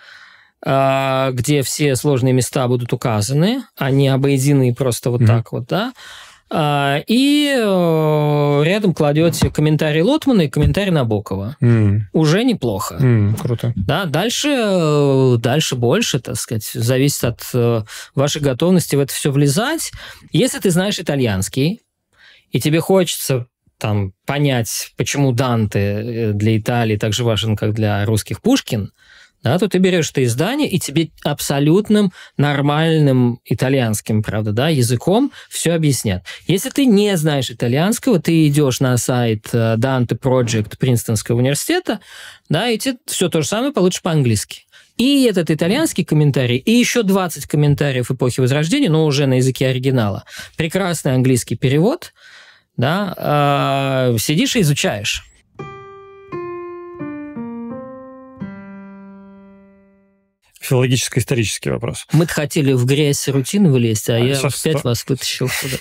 а, где все сложные места будут указаны, они а обойдены просто вот mm-hmm. так вот, да. А, и э, рядом кладете комментарий Лотмана и комментарий Набокова. Mm. Уже неплохо. Mm, круто. Да, дальше, э, дальше больше, так сказать, зависит от э, вашей готовности в это все влезать. Если ты знаешь итальянский, и тебе хочется там понять, почему Данте для Италии так же важен, как для русских Пушкин, да, то ты берешь это издание, и тебе абсолютным нормальным итальянским, правда, да, языком все объяснят. Если ты не знаешь итальянского, ты идешь на сайт э, Dante Project Принстонского университета, да, и тебе все то же самое получишь по-английски. И этот итальянский комментарий, и еще 20 комментариев эпохи Возрождения, но уже на языке оригинала. Прекрасный английский перевод, да, э, сидишь и изучаешь. филологическо-исторический вопрос. Мы-то хотели в грязь рутины влезть, а, а я опять вас вытащил сюда.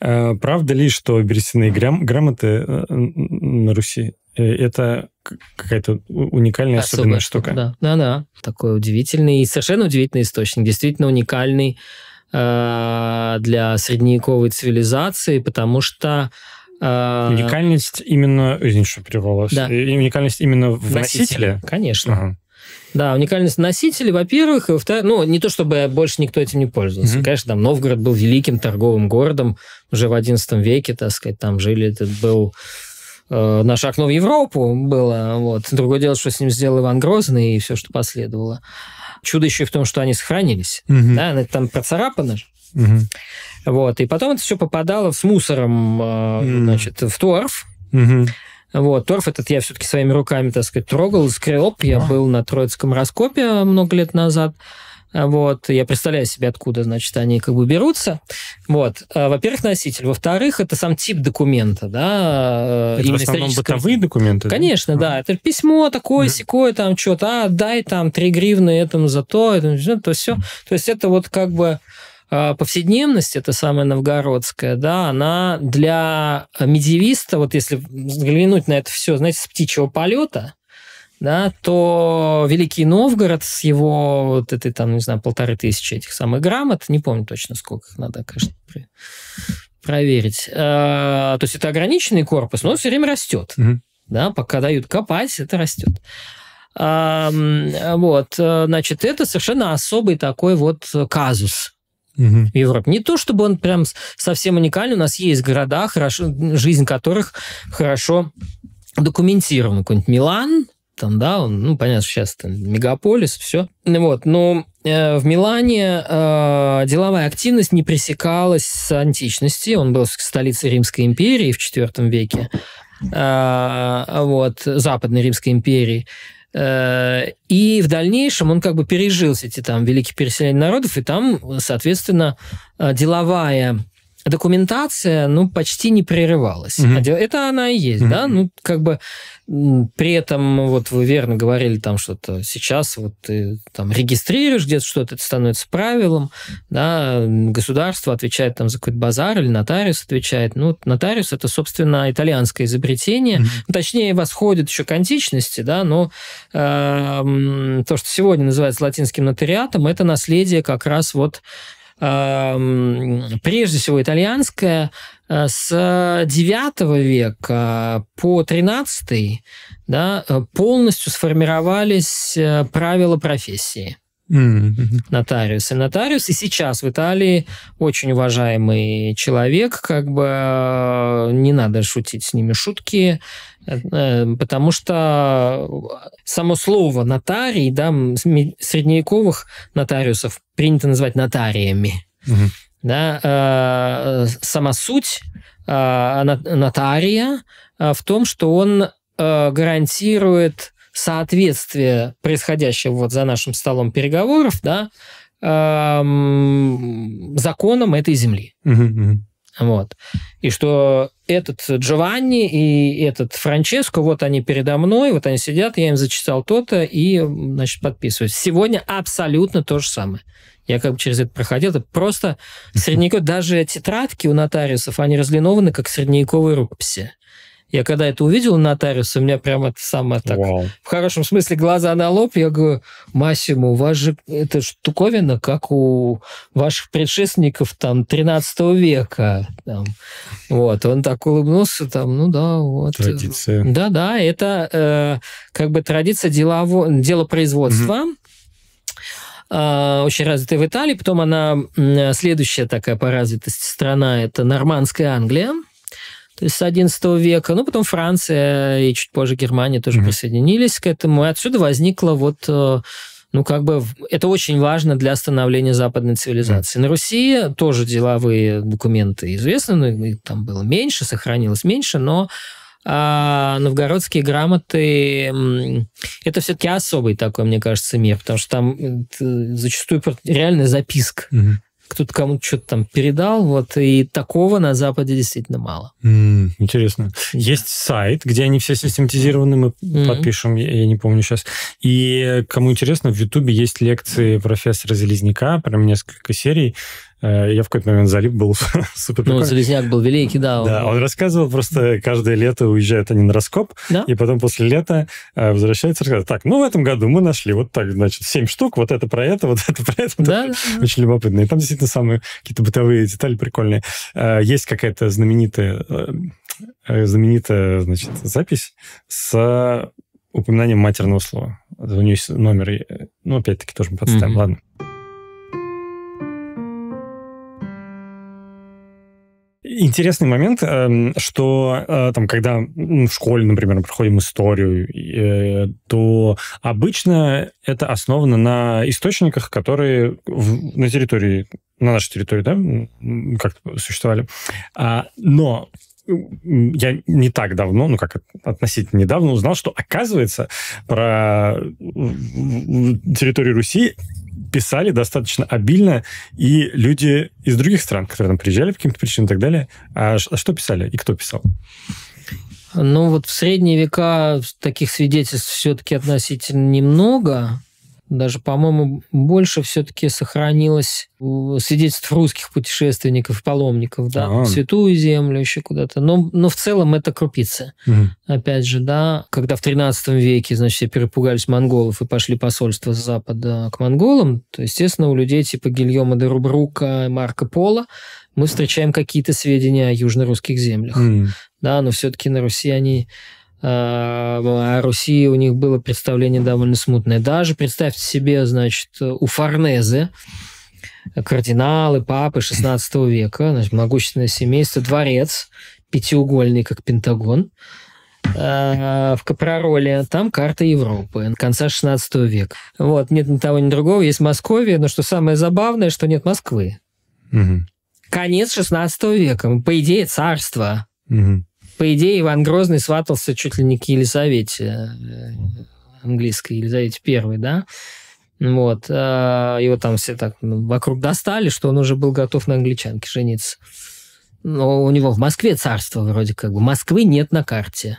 Э, правда ли, что берестяные грам- грамоты э, на Руси э, это какая-то уникальная особенная, особенная штука? Да, да, да. Такой удивительный и совершенно удивительный источник, действительно уникальный э- для средневековой цивилизации, потому что э- Уникальность именно... Извините, что прервалась. Да. Уникальность именно в носителе? носителе? Конечно. Ага. Да, уникальность носителей, во-первых, и во вторых ну, не то чтобы больше никто этим не пользовался. Mm-hmm. Конечно, там Новгород был великим торговым городом уже в XI веке, так сказать, там жили, это был э, наше окно в Европу было. Вот. Другое дело, что с ним сделал Иван Грозный и все, что последовало. Чудо еще и в том, что они сохранились. Mm-hmm. Да, там процарапано же. Mm-hmm. Вот. И потом это все попадало с мусором э, mm-hmm. значит, в торф. Mm-hmm. Вот, торф этот я все-таки своими руками, так сказать, трогал, скреб. Я а. был на Троицком раскопе а, много лет назад. А, вот, я представляю себе, откуда, значит, они как бы берутся. Вот, а, во-первых, носитель. Во-вторых, это сам тип документа, да. Это в основном бытовые типа. документы? Конечно, да. да. Это письмо такое, да. секое, там что-то, а, дай там 3 гривны этому за то, это то все. Mm. То есть это вот как бы а, повседневность, это самая новгородская, да, она для медиевиста, вот если взглянуть на это все, знаете, с птичьего полета, да, то Великий Новгород с его вот этой, там, не знаю, полторы тысячи этих самых грамот, не помню точно сколько их надо, конечно, при... проверить. А, то есть это ограниченный корпус, но он все время растет. Угу. Да, пока дают копать, это растет. А, вот, э, значит, это совершенно особый такой вот казус угу. Европе. Не то, чтобы он прям совсем уникальный, у нас есть города, хорошо, жизнь которых хорошо документирована. Какой-нибудь Милан, там, да, он, ну, понятно, сейчас там мегаполис, все. Ну вот, но э, в Милане э, деловая активность не пресекалась с античности. Он был столицей Римской империи в IV веке, э, вот, Западной Римской империи. Э, и в дальнейшем он как бы пережил все эти там великие переселения народов, и там, соответственно, э, деловая документация, ну, почти не прерывалась. Угу. Это она и есть, угу. да? Ну, как бы при этом, вот вы верно говорили там что-то, сейчас вот ты там регистрируешь где-то что-то, это становится правилом, да, государство отвечает там за какой-то базар, или нотариус отвечает. Ну, нотариус – это, собственно, итальянское изобретение, угу. точнее, восходит еще к античности, да, но э, то, что сегодня называется латинским нотариатом, это наследие как раз вот прежде всего итальянская, э, с 9 века по 13 да, э, полностью сформировались э, правила профессии. Mm-hmm. Нотариус и нотариус. И сейчас в Италии очень уважаемый человек, как бы не надо шутить с ними шутки. Эм, потому что э, само слово нотарий, да, средневековых нотариусов принято называть нотариями. Угу. Да, э, э, сама суть э, нотария э, в том, что он э, гарантирует соответствие происходящего вот за нашим столом переговоров, да, эм, законам этой земли. Угу, угу. Вот. И что этот Джованни и этот Франческо, вот они передо мной, вот они сидят, я им зачитал то-то и, значит, подписываюсь. Сегодня абсолютно то же самое. Я как бы через это проходил. Это просто <laughs> средневековые, даже тетрадки у нотариусов, они разлинованы как средневековые рукописи. Я когда это увидел нотариус, у меня прямо это самое так. Вау. В хорошем смысле глаза на лоб. Я говорю, Масиму, у вас же эта штуковина, как у ваших предшественников там 13 века. Там. Вот, он так улыбнулся, там, ну да, вот. Традиция. Да, да, это э, как бы традиция делово... дело производства. Mm -hmm очень развитая в Италии. Потом она следующая такая по развитости страна – это Нормандская Англия то есть с 11 века. Ну, потом Франция и чуть позже Германия тоже mm-hmm. присоединились к этому. И отсюда возникла вот э, ну, как бы это очень важно для становления западной цивилизации. Mm. На Руси тоже деловые документы известны, но ну, их там было меньше, сохранилось меньше, но а новгородские грамоты – это все-таки особый такой, мне кажется, мир, потому что там э, зачастую реально записка. Mm -hmm кто-то кому-то что-то там передал, вот, и такого на Западе действительно мало. Mm, интересно. Да. Есть сайт, где они все систематизированы, мы mm-hmm. подпишем, я, я не помню сейчас. И, кому интересно, в Ютубе есть лекции профессора Залезняка, прям несколько серий, Э, я в какой-то момент залип был. <laughs> Супер ну, Залезняк был великий, да. Он... Да, он рассказывал просто, каждое лето уезжают они на раскоп, да? и потом после лета э, возвращаются и рассказывают: так, ну в этом году мы нашли вот так, значит, семь штук, вот это про это, вот это про это. Да, да. Очень любопытно. И там действительно самые какие-то бытовые детали прикольные. Э, есть какая-то знаменитая, знаменитая, значит, запись с упоминанием матерного слова. У нее есть номер, ну, опять-таки, тоже мы подставим, mm-hmm. ладно. интересный момент, эм, что э, там, когда в школе, например, проходим историю, э, то обычно это основано на источниках, которые в, на территории, на нашей территории, да, как-то существовали. А, но я не так давно, ну как относительно недавно узнал, что оказывается про э, территорию Руси писали достаточно обильно, и люди из других стран, которые там приезжали по каким-то причинам и так далее, а, а что писали и кто писал? Ну, вот в средние века таких свидетельств все-таки относительно немного, даже, по-моему, больше все-таки сохранилось свидетельств русских путешественников, паломников, да, А-а-а. святую землю еще куда-то. Но, но в целом это крупицы, Угу. Опять же, да, когда в 13 веке, значит, все перепугались монголов и пошли посольство с запада к монголам, то, естественно, у людей типа Гильома де Рубрука, Марка Пола мы встречаем какие-то сведения о южно-русских землях. Угу. Да, но все-таки на Руси они о а, а Руси у них было представление довольно смутное. Даже представьте себе, значит, у Форнезе, кардиналы, папы 16 века, значит, могущественное семейство, дворец, пятиугольный, как Пентагон, а, в Капророле, там карта Европы конца 16 века. Вот, нет ни того, ни другого, есть Московия, но что самое забавное, что нет Москвы. Угу. Конец 16 века, по идее, царство. Угу. По идее, Иван Грозный сватался чуть ли не к Елизавете э, английской, Елизавете Первой, да? Вот. Э, его там все так ну, вокруг достали, что он уже был готов на англичанке жениться. Но у него в Москве царство вроде как бы. Москвы нет на карте.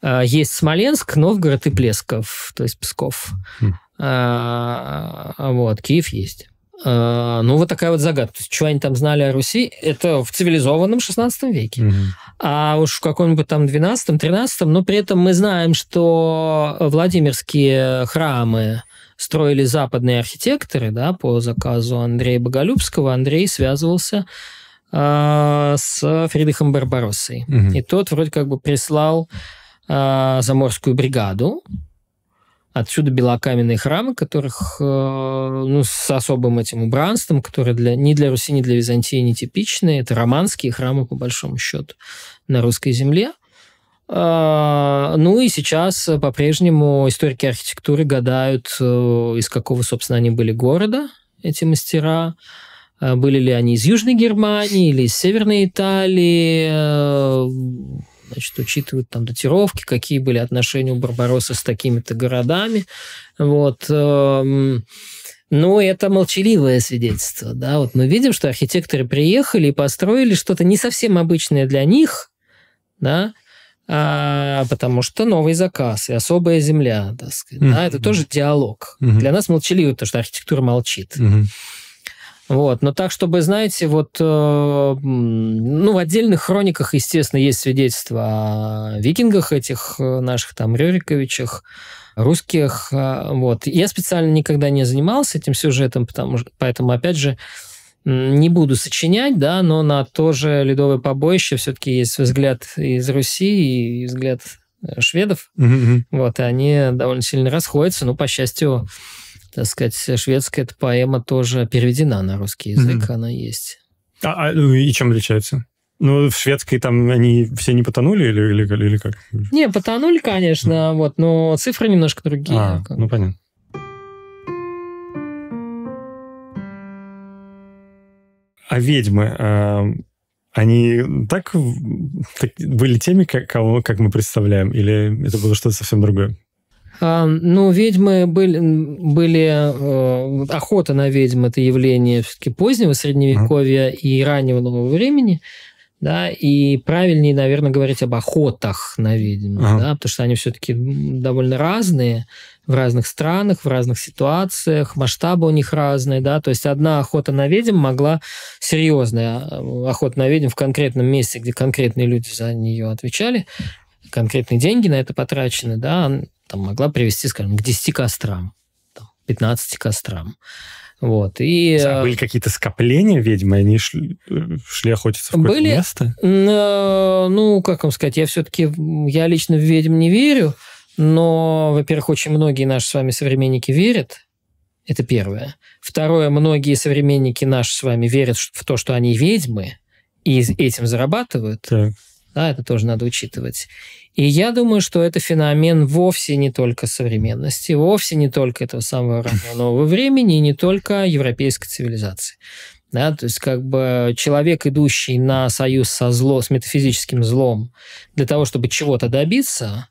Э, есть Смоленск, Новгород и Плесков, то есть Псков. Mm. А, вот, Киев есть. Э, ну, вот такая вот загадка. То есть, что они там знали о Руси, это в цивилизованном 16 веке. Угу. А уж в каком-нибудь там 12-13, но при этом мы знаем, что Владимирские храмы строили западные архитекторы, да, по заказу Андрея Боголюбского. Андрей связывался э, с Фридрихом Барбароссой. Угу. И тот вроде как бы прислал э, заморскую бригаду, Отсюда белокаменные храмы, которых э, ну, с особым этим убранством, которые для, ни для Руси, ни для Византии не типичные, Это романские храмы, по большому счету, на русской земле. А, ну и сейчас по-прежнему историки архитектуры гадают, э, из какого, собственно, они были города, эти мастера. А, были ли они из Южной Германии или из Северной Италии? Э, значит, учитывают там датировки, какие были отношения у Барбароса с такими-то городами. Вот. Эм, Но ну, это молчаливое свидетельство. Да? Вот мы видим, что архитекторы приехали и построили что-то не совсем обычное для них, да, а, потому что новый заказ и особая земля, так сказать. Да, это тоже диалог. Для нас молчаливый, потому что архитектура молчит. Вот. Но так, чтобы, знаете, вот э, ну, в отдельных хрониках, естественно, есть свидетельства о викингах этих э, наших, там, Рюриковичах, русских. Э, вот. Я специально никогда не занимался этим сюжетом, потому, что, поэтому, опять же, не буду сочинять, да, но на то же ледовое побоище все-таки есть взгляд из Руси и взгляд э, шведов. Mm-hmm. Вот, и они довольно сильно расходятся, но, ну, по счастью, так сказать, шведская эта поэма тоже переведена на русский язык, mm-hmm. она есть. А, а ну и чем отличается? Ну, в шведской там они все не потонули или, или, или как? Не, потонули, конечно, mm. вот, но цифры немножко другие. А, как. ну понятно. А ведьмы, э, они так, так были теми, как, кого, как мы представляем, или это было что-то совсем другое? Ну, ведьмы были, были э, охота на ведьм это явление все-таки позднего средневековья mm-hmm. и раннего нового времени. Да, и правильнее, наверное, говорить об охотах на ведьм, ага. да, потому что они все-таки довольно разные в разных странах, в разных ситуациях, масштабы у них разные, да, то есть одна охота на ведьм могла серьезная э, охота на ведьм в конкретном месте, где конкретные люди за нее отвечали, конкретные деньги на это потрачены, да, там, могла привести, скажем, к 10 кострам, там, 15 кострам. Вот, и... А э, были какие-то скопления ведьмы, они шли, шли охотиться в какое-то были, место? Э, ну, как вам сказать, я все-таки, я лично в ведьм не верю, но, во-первых, очень многие наши с вами современники верят, это первое. Второе, многие современники наши с вами верят в то, что они ведьмы, и этим зарабатывают. Так. Да, это тоже надо учитывать. И я думаю, что это феномен вовсе не только современности, вовсе не только этого самого раннего нового времени, и не только европейской цивилизации. Да, то есть как бы человек, идущий на союз со зло, с метафизическим злом, для того, чтобы чего-то добиться,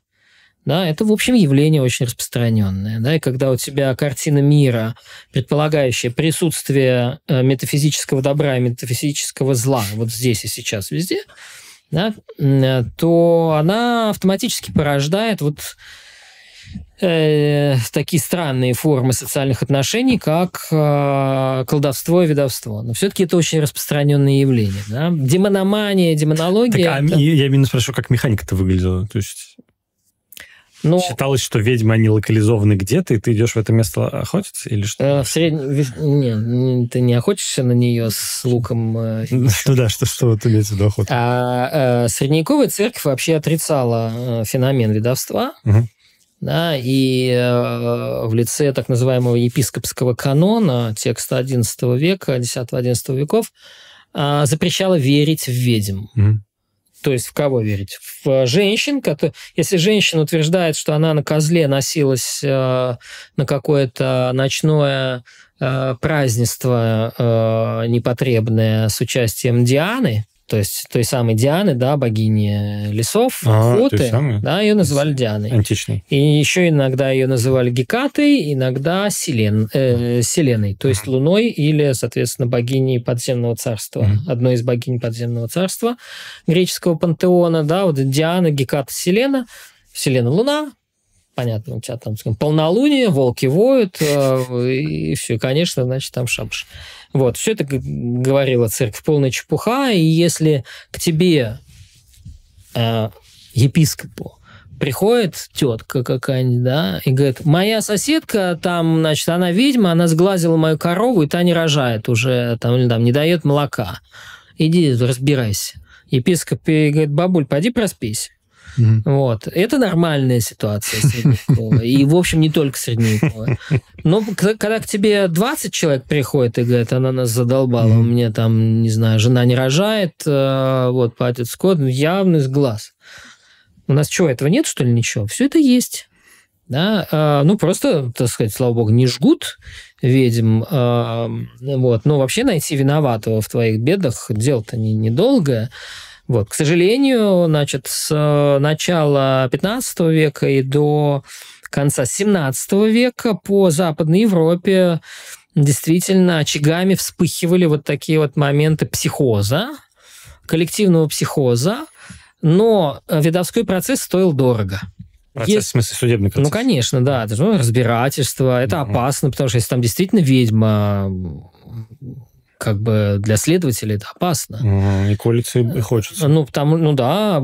да, это, в общем, явление очень распространенное. Да, и когда у тебя картина мира, предполагающая присутствие э, метафизического добра и метафизического зла вот здесь и сейчас везде, да, э, то она автоматически порождает вот э, такие странные формы социальных отношений, как э, колдовство и ведовство. Но все-таки это очень распространенное явление. Да? Демономания, демонология. Так, а это... я именно спрашиваю, как механика это выглядела. То есть но... Ну, Считалось, что ведьмы, они локализованы где-то, и ты идешь в это место охотиться или что? Э, в сред... Не, ты не охотишься на нее с луком. Э, <laughs> ну да, что, что вот имеется в виду охота? А, э, средневековая церковь вообще отрицала э, феномен ведовства. Да, и э, в лице так называемого епископского канона текста XI века, X-XI веков, э, запрещала верить в ведьм. Mm. То есть в кого верить? В э, женщин, которые, если женщина утверждает, что она на козле носилась э, на какое-то ночное э, празднество э, непотребное с участием Дианы, то есть той самой Дианы, да, богини лесов, а, охоты, да, ее называли Дианой. Античной. И еще иногда ее называли Гекатой, иногда Селен, э, Селеной, то есть Луной или, соответственно, богиней подземного царства, mm-hmm. одной из богинь подземного царства греческого пантеона, да, вот Диана, Геката, Селена, Селена Луна, понятно, у тебя там скажем, полнолуние, волки воют, э, и все, конечно, значит, там шабаш. Вот, все это говорила церковь, полная чепуха, и если к тебе э, епископу приходит тетка какая-нибудь, да, и говорит, моя соседка, там, значит, она ведьма, она сглазила мою корову, и та не рожает уже, там, или там, не дает молока. Иди разбирайся. Епископ и говорит, бабуль, пойди проспись. Вот. Это нормальная ситуация средневековая. И, в общем, не только средневековая. Но когда к тебе 20 человек приходит и говорит, она нас задолбала, у меня там, не знаю, жена не рожает, э, вот, платит скот, ну, явный глаз. У нас чего, этого нет, что ли, ничего? Все это есть. Да, э, ну просто, так сказать, слава богу, не жгут ведьм. Э, вот. Но вообще найти виноватого в твоих бедах дело-то недолгое. Не вот. К сожалению, значит, с э, начала 15 века и до конца 17 века по Западной Европе действительно очагами вспыхивали вот такие вот моменты психоза, коллективного психоза, но видовской процесс стоил дорого. Процесс, есть... в смысле судебный процесс? Ну, конечно, да. Это, ну, разбирательство. Это mm-hmm. опасно, потому что если там действительно ведьма как бы для следователей это опасно. Угу, и колется и хочется. Ну, там, ну да, э,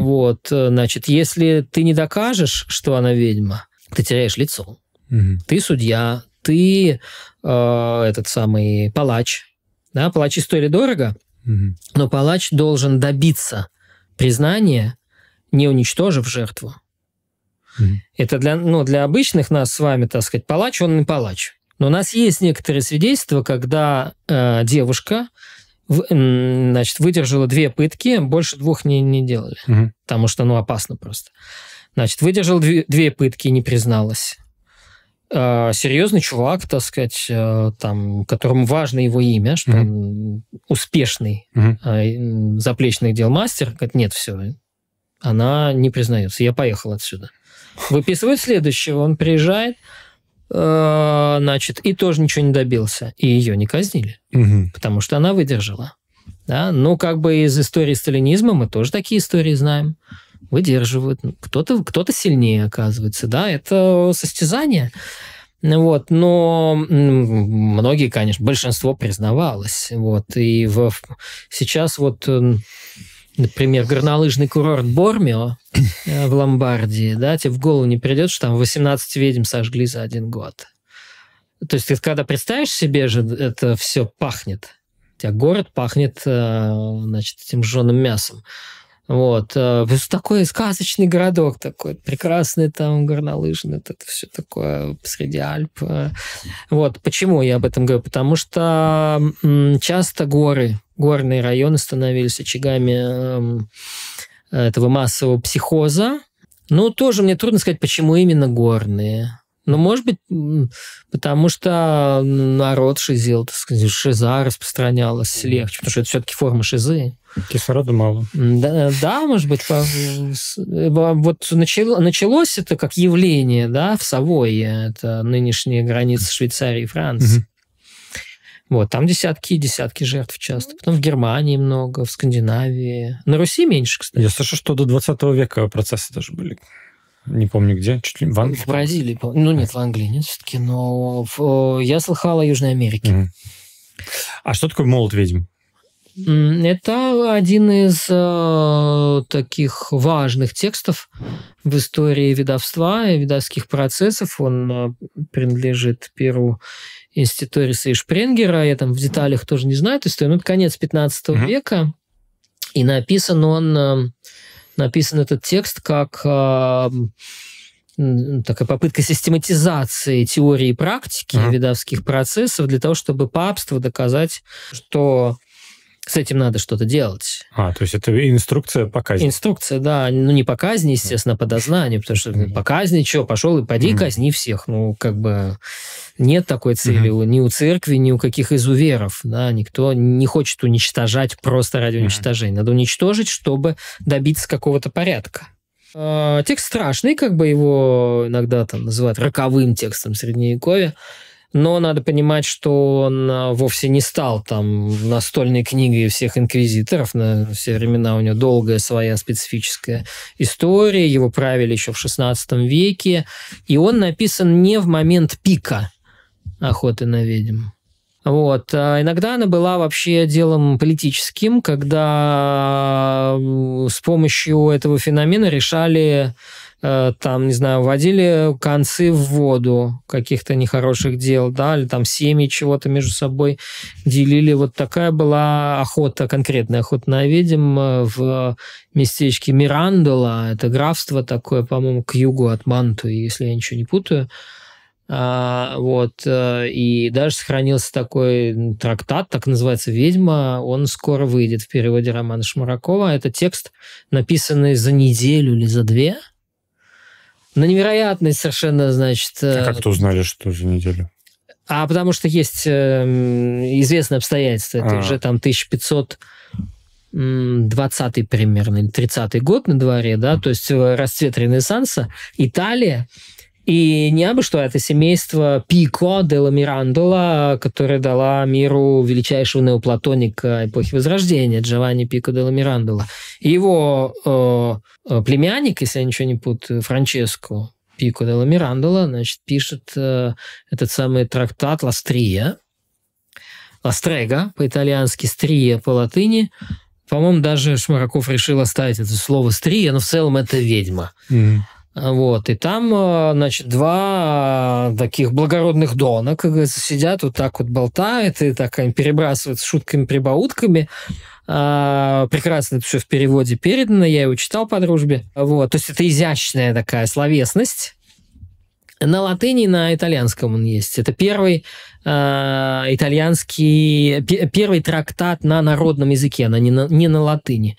вот, значит, если ты не докажешь, что она ведьма, ты теряешь лицо. Угу. Ты судья, ты э, этот самый палач. Да, палач истории дорого, угу. но палач должен добиться признания, не уничтожив жертву. Угу. Это для, ну, для обычных нас с вами, так сказать, палач, он не палач. Но у нас есть некоторые свидетельства, когда э, девушка в, э, значит, выдержала две пытки, больше двух не, не делали, угу. потому что ну, опасно просто. Значит, выдержал две, две пытки и не призналась. Э, серьезный чувак, так сказать, э, там, которому важно его имя, что угу. он успешный угу. э, заплечных дел мастер, говорит, нет, все, она не признается, я поехал отсюда. Выписывает следующего, он приезжает, Э, значит, и тоже ничего не добился. И ее не казнили, угу. потому что она выдержала. Да? Ну, как бы из истории сталинизма мы тоже такие истории знаем. Выдерживают. Ну, кто-то кто сильнее оказывается. Да, это состязание. Вот, но многие, конечно, большинство признавалось. Вот, и в, сейчас вот, например, горнолыжный курорт Бормио, в Ломбардии, да, тебе в голову не придет, что там 18 ведьм сожгли за один год. То есть ты когда представишь себе же, это все пахнет. У тебя город пахнет, э, значит, этим жженым мясом. Вот. Э, такой сказочный городок такой, прекрасный там горнолыжный, это все такое среди Альп. Вот. Почему я об этом говорю? Потому что часто горы, горные районы становились очагами эм, Э, этого массового психоза. Ну, тоже мне трудно сказать, почему именно горные. Ну, может быть, потому что народ шизил, так сказать, шиза распространялась легче, потому что это все-таки форма шизы. Кислорода мало. Да, да может быть. вот начало, началось это как явление да, в Савойе, это нынешняя граница Швейцарии и Франции. Угу. Вот, там десятки и десятки жертв часто. Потом в Германии много, в Скандинавии. На Руси меньше, кстати. Я слышал, что до 20 века процессы даже были. Не помню где, чуть ли в Англии. В Бразилии, ну нет, в Англии нет все-таки, но в, э, я слыхала о Южной Америке. Mm. А что такое молот ведьм? Это один из э, таких важных текстов в истории ведовства и ведовских процессов. Он э, принадлежит Перу Инститориса и Шпренгера, я там в деталях тоже не знаю эту историю, но это конец 15 mm-hmm. века, и написан он, э, написан этот текст как э, такая попытка систематизации теории и практики mm-hmm. видовских процессов для того, чтобы папство доказать, что с этим надо что-то делать. А, то есть это инструкция по казни. Инструкция, да. Ну, не по казни, естественно, а по дознанию, потому что ну, по казни что, пошел и поди mm казни всех. Ну, как бы нет такой цели mm ни у церкви, ни у каких изуверов. Да, никто не хочет уничтожать просто ради уничтожения. Надо уничтожить, чтобы добиться какого-то порядка. А, текст страшный, как бы его иногда там называют роковым текстом Средневековья но надо понимать, что он а, вовсе не стал там настольной книгой всех инквизиторов. На все времена у него долгая своя специфическая история. Его правили еще в XVI веке. И он написан не в момент пика охоты на ведьм. Вот. А иногда она была вообще делом политическим, когда с помощью этого феномена решали Э, там, не знаю, вводили концы в воду каких-то нехороших дел, да, или там семьи чего-то между собой делили. Вот такая была охота, конкретная охота на ведьм э, в местечке Мирандола. Это графство такое, по-моему, к югу от Манту, если я ничего не путаю. А, вот, э, и даже сохранился такой трактат, так называется «Ведьма», он скоро выйдет в переводе Романа Шмаракова. Это текст, написанный за неделю или за две – на невероятной совершенно, значит... А э, как ты узнали, что за неделю? А потому что есть э, известные обстоятельства. Это а. уже там 1520 примерно, или 30 год на дворе, да, то есть э, расцвет Ренессанса. Италия и не абы что, это семейство Пико де ла Мирандола, которая дала миру величайшего неоплатоника эпохи Возрождения, Джованни Пико де ла Мирандола. И его э, э, племянник, если я ничего не путаю, Франческо Пико де ла Мирандола, значит, пишет э, этот самый трактат «Ластрия», «Ластрега» по-итальянски, «Стрия» по латыни, по-моему, даже Шмараков решил оставить это слово «стрия», но в целом это ведьма. Mm-hmm. Вот, и там, э, значит, два э, таких благородных дона, как говорится, сидят вот так вот болтают и так они перебрасываются шутками-прибаутками. А, прекрасно это все в переводе передано, я его читал по дружбе. Вот, то есть это изящная такая словесность, на латыни и на итальянском он есть. Это первый э, итальянский, п- первый трактат на народном языке, на, не, на, не на латыни,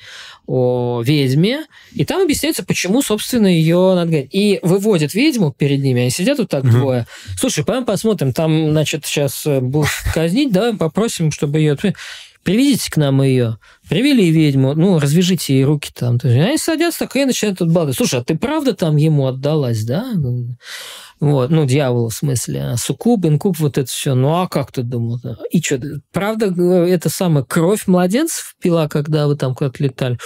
о ведьме. И там объясняется, почему, собственно, ее надо И выводят ведьму перед ними, они сидят вот так угу. двое. Слушай, пойдем посмотрим, там, значит, сейчас э, будут казнить, давай попросим, чтобы ее приведите к нам ее. Привели ведьму, ну, развяжите ей руки там. То есть, они садятся, так и начинают тут балдать. Слушай, а ты правда там ему отдалась, да? Вот, ну, дьявол в смысле. А суккуб, инкуб, вот это все. Ну, а как ты думал? -то? И что, правда, э, это самая кровь младенцев пила, когда вы там куда-то летали?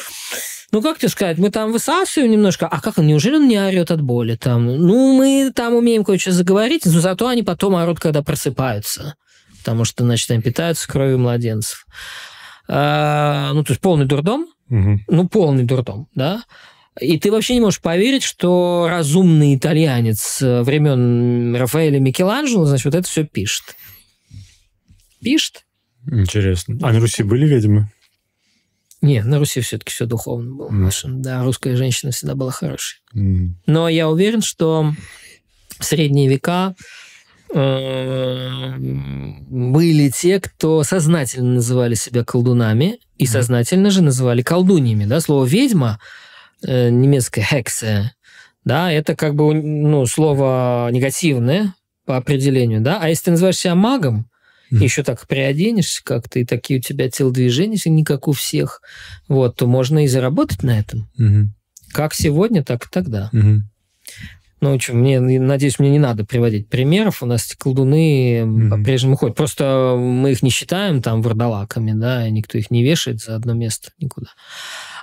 Ну, как тебе сказать, мы там высасываем немножко, а как он, неужели он не орет от боли там? Ну, мы там умеем кое-что заговорить, но зато они потом орут, когда просыпаются потому что, значит, они питаются кровью младенцев. А, ну, то есть полный дурдом, угу. ну, полный дурдом, да. И ты вообще не можешь поверить, что разумный итальянец времен Рафаэля Микеланджело, значит, вот это все пишет. Пишет. Интересно. А на Руси были ведьмы? Не, на Руси все-таки все духовно было. Mm. Да, русская женщина всегда была хорошей. Mm. Но я уверен, что в средние века Э, были те, кто сознательно называли себя колдунами и сознательно же называли колдуньями. Да? Слово «ведьма» э, немецкое «хексе», да, это как бы ну, слово негативное по определению, да, а если ты называешь себя магом, mm. еще так приоденешься как-то, и такие у тебя телодвижения, не как у всех, вот, то можно и заработать на этом. Mm-hmm. Как сегодня, так и тогда. Mm-hmm. Ну, что, мне, надеюсь, мне не надо приводить примеров. У нас эти колдуны mm-hmm. по-прежнему ходят. Просто э, мы их не считаем там вардалаками, да, и никто их не вешает за одно место никуда.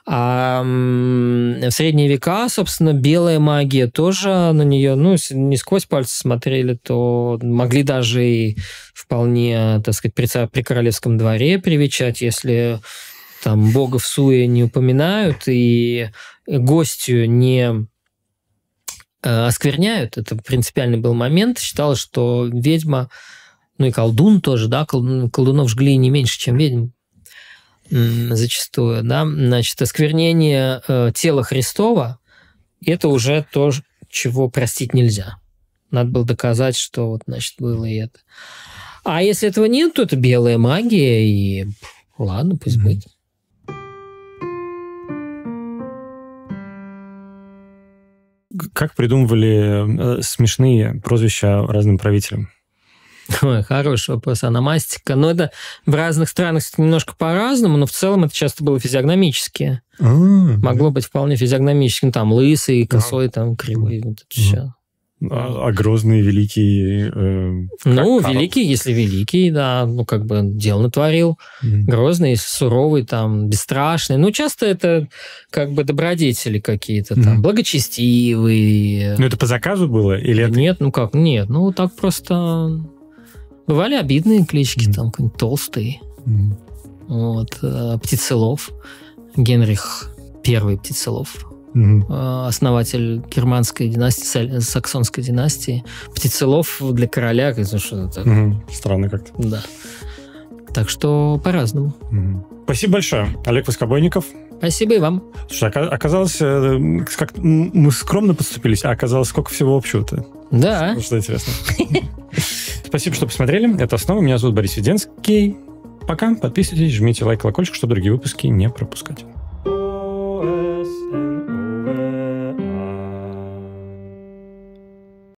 А в средние века, собственно, белая магия тоже на нее, ну, если не сквозь пальцы смотрели, то могли даже и вполне, так сказать, при, цар- при королевском дворе привечать, если там бога в суе не упоминают и гостью не Э, оскверняют. Это принципиальный был момент. Считалось, что ведьма, ну и колдун тоже, да, ну, колдунов жгли не меньше, чем ведьм зачастую, да, значит, осквернение э, тела Христова, это уже то, чего простить нельзя. Надо было доказать, что вот, значит, было и это. А если этого нет, то это белая магия, и ладно, пусть mm-hmm. будет. Как придумывали э, смешные прозвища разным правителям? Ой, хороший вопрос, аномастика. Но ну, это в разных странах немножко по-разному, но в целом это часто было физиогномически. А-а-а. Могло быть вполне физиогномическим, ну, там, лысый, косой, там, кривой, вот это все. А, а грозный, великий... Э, ну, как? великий, если великий, да, ну, как бы дело натворил. Mm-hmm. Грозный, суровый, там, бесстрашный. Ну, часто это как бы добродетели какие-то там, mm-hmm. благочестивые. Ну, это по заказу было? или это... Нет, ну как, нет, ну, так просто... Бывали обидные клички, mm-hmm. там, какой-нибудь толстый, mm-hmm. вот, э, птицелов, Генрих первый птицелов, Э, основатель германской династии, саксонской династии. Птицелов для короля, что так. Угу. Странно как-то. Да. Так что по-разному. Спасибо большое, Олег Воскобойников. Спасибо и вам. Слушай, оказалось, э, э, как мы скромно подступились, а оказалось, сколько всего общего-то. Да. Что интересно. <laughs> Спасибо, что посмотрели. Это «Основа». Меня зовут Борис Веденский. Пока. Подписывайтесь, жмите лайк, колокольчик, чтобы другие выпуски не пропускать.